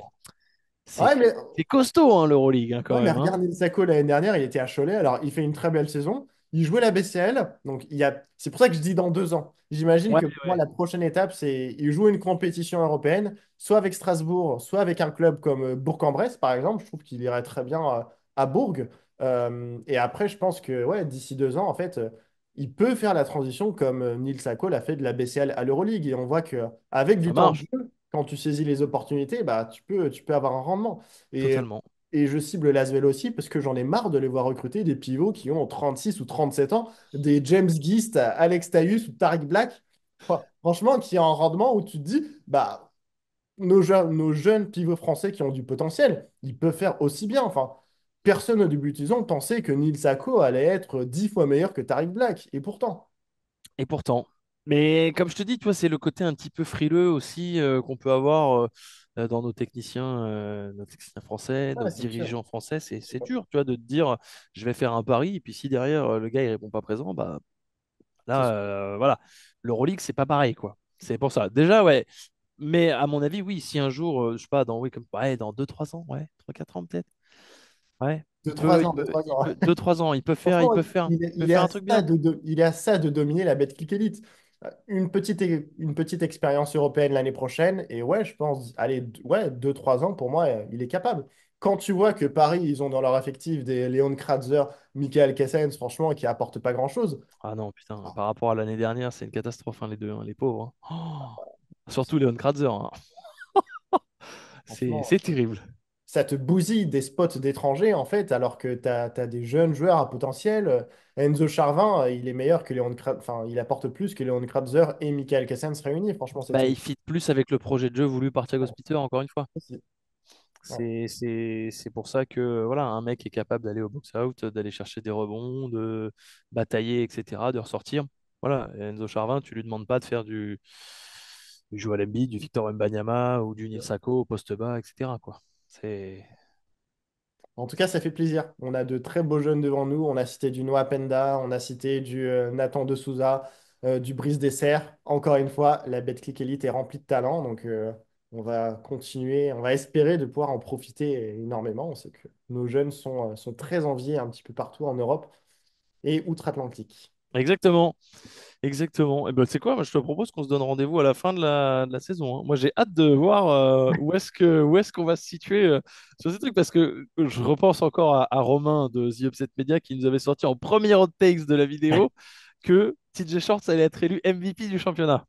C'est costaud hein, l'Euroleague regarde Nils Sacco l'année dernière, il était à Cholet, alors il fait une très belle saison. Il jouait la BCL, donc il y a... c'est pour ça que je dis dans deux ans. J'imagine que pour moi, la prochaine étape, c'est il joue une compétition européenne, soit avec Strasbourg, soit avec un club comme euh, Bourg-en-Bresse, par exemple. Je trouve qu'il irait très bien euh, à Bourg. Euh, et après, je pense que ouais, d'ici deux ans, en fait, il peut faire la transition comme Nils Sacco l'a fait de la BCL à l'Euroleague. Et on voit qu'avec du temps quand tu saisis les opportunités, bah, tu, peux, tu peux avoir un rendement. Et, je cible Laswell aussi parce que j'en ai marre de les voir recruter des pivots qui ont 36 ou 37 ans, des James Gist, Alex Taïus ou Tariq Black. franchement, qui a un rendement où tu te dis, bah, nos, nos jeunes pivots français qui ont du potentiel, ils peuvent faire aussi bien. Enfin, personne au début de saison pensait que Nils Sacco allait être 10 fois meilleur que Tariq Black. Et pourtant. Et pourtant, mais comme je te dis, toi, c'est le côté un petit peu frileux aussi euh, qu'on peut avoir euh, euh, dans nos techniciens, nos français, ah, nos dirigeants français. C'est dur, tu vois, de te dire, je vais faire un pari, et puis si derrière le gars il répond pas présent, bah là, voilà. Le c'est pas pareil, quoi. C'est pour ça. Déjà, ouais. Mais à mon avis, oui, si un jour, je sais pas, dans oui, comme dans 2-3 ans, ouais, 3-4 ans peut-être. Ouais. 3 Deux, ans, deux, trois il ans. peut- deux, il peut faire, il peut faire, un truc bien. il est à ça de dominer la click Elite une petite, une petite expérience européenne l'année prochaine. Et ouais, je pense, allez, ouais, 2-3 ans, pour moi, il est capable. Quand tu vois que Paris, ils ont dans leur affectif des Leon Kratzer, Michael Kessens, franchement, qui apportent pas grand-chose. Ah non, putain, par rapport à l'année dernière, c'est une catastrophe, hein, les deux, hein, les pauvres. Hein. Oh, surtout Léon Kratzer. c'est terrible ça te bousille des spots d'étrangers, en fait, alors que tu as, des jeunes joueurs à potentiel. Enzo Charvin, euh, il est meilleur que Léon enfin, il apporte plus que Léon Kratzer et Michael se réunir, franchement. Bah, il fit plus avec le projet de jeu voulu par Thiago Spitter, encore une fois. C'est pour ça que voilà, un mec est capable d'aller au box-out, d'aller chercher des rebonds, de batailler, etc., de ressortir. Voilà, Enzo Charvin, tu lui demandes pas de faire du, du Joel du Victor Mbanyama ou du Nilsako au poste bas, etc., quoi. En tout cas, ça fait plaisir. On a de très beaux jeunes devant nous. On a cité du Noah Penda, on a cité du euh, Nathan de Souza, euh, du Brice Dessert. Encore une fois, la Bête Click Elite est remplie de talent. Donc, euh, on va continuer, on va espérer de pouvoir en profiter énormément. On sait que nos jeunes sont, sont très enviés un petit peu partout en Europe et outre-Atlantique. Exactement. Exactement. Et eh ben, c'est quoi? Moi, je te propose qu'on se donne rendez-vous à la fin de la, saison. Hein. Moi, j'ai hâte de voir euh, où est-ce que, où est-ce qu'on va se situer euh, sur ces trucs parce que je repense encore à, Romain de The Upset Media qui nous avait sorti en premier hot takes de la vidéo que TJ Shorts allait être élu MVP du championnat.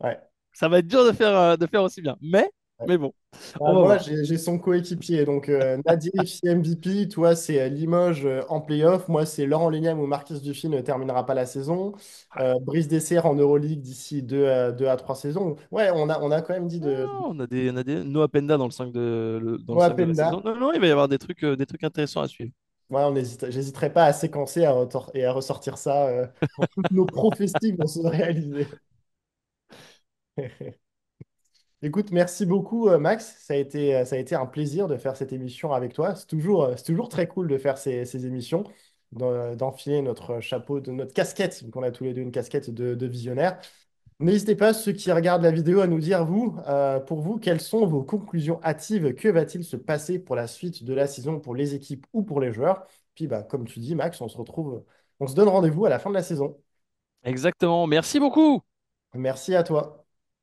Ouais. Ça va être dur de faire, euh, de faire aussi bien. Mais mais bon. moi, bah, j'ai son coéquipier. Donc, euh, Nadir MVP, toi, c'est euh, Limoges euh, en playoff. Moi, c'est Laurent Léniam ou Marquis Dufy ne terminera pas la saison. Euh, Brice Dessert en Euroleague d'ici 2 à 3 saisons. Ouais, on a, on a quand même dit de. Ah, on, a des, Noah Penda dans le 5 de, Noah Penda. la saison. Non, non, il va y avoir des trucs, des trucs intéressants à suivre. Ouais, on j'hésiterai pas à séquencer et à ressortir ça quand toutes nos prophéties vont se réaliser. Écoute, merci beaucoup, euh, Max. Ça a été, euh, ça a été un plaisir de faire cette émission avec toi. C'est toujours, euh, c'est toujours très cool de faire ces, émissions, d'enfiler notre chapeau, de notre casquette, qu'on a tous les deux une casquette de, visionnaire. N'hésitez pas, ceux qui regardent la vidéo, à nous dire, vous, pour vous, quelles sont vos conclusions hâtives, que va-t-il se passer pour la suite de la saison, pour les équipes ou pour les joueurs. Puis, bah, comme tu dis, Max, on se retrouve, on se donne rendez-vous à la fin de la saison. Exactement. Merci beaucoup. Merci à toi.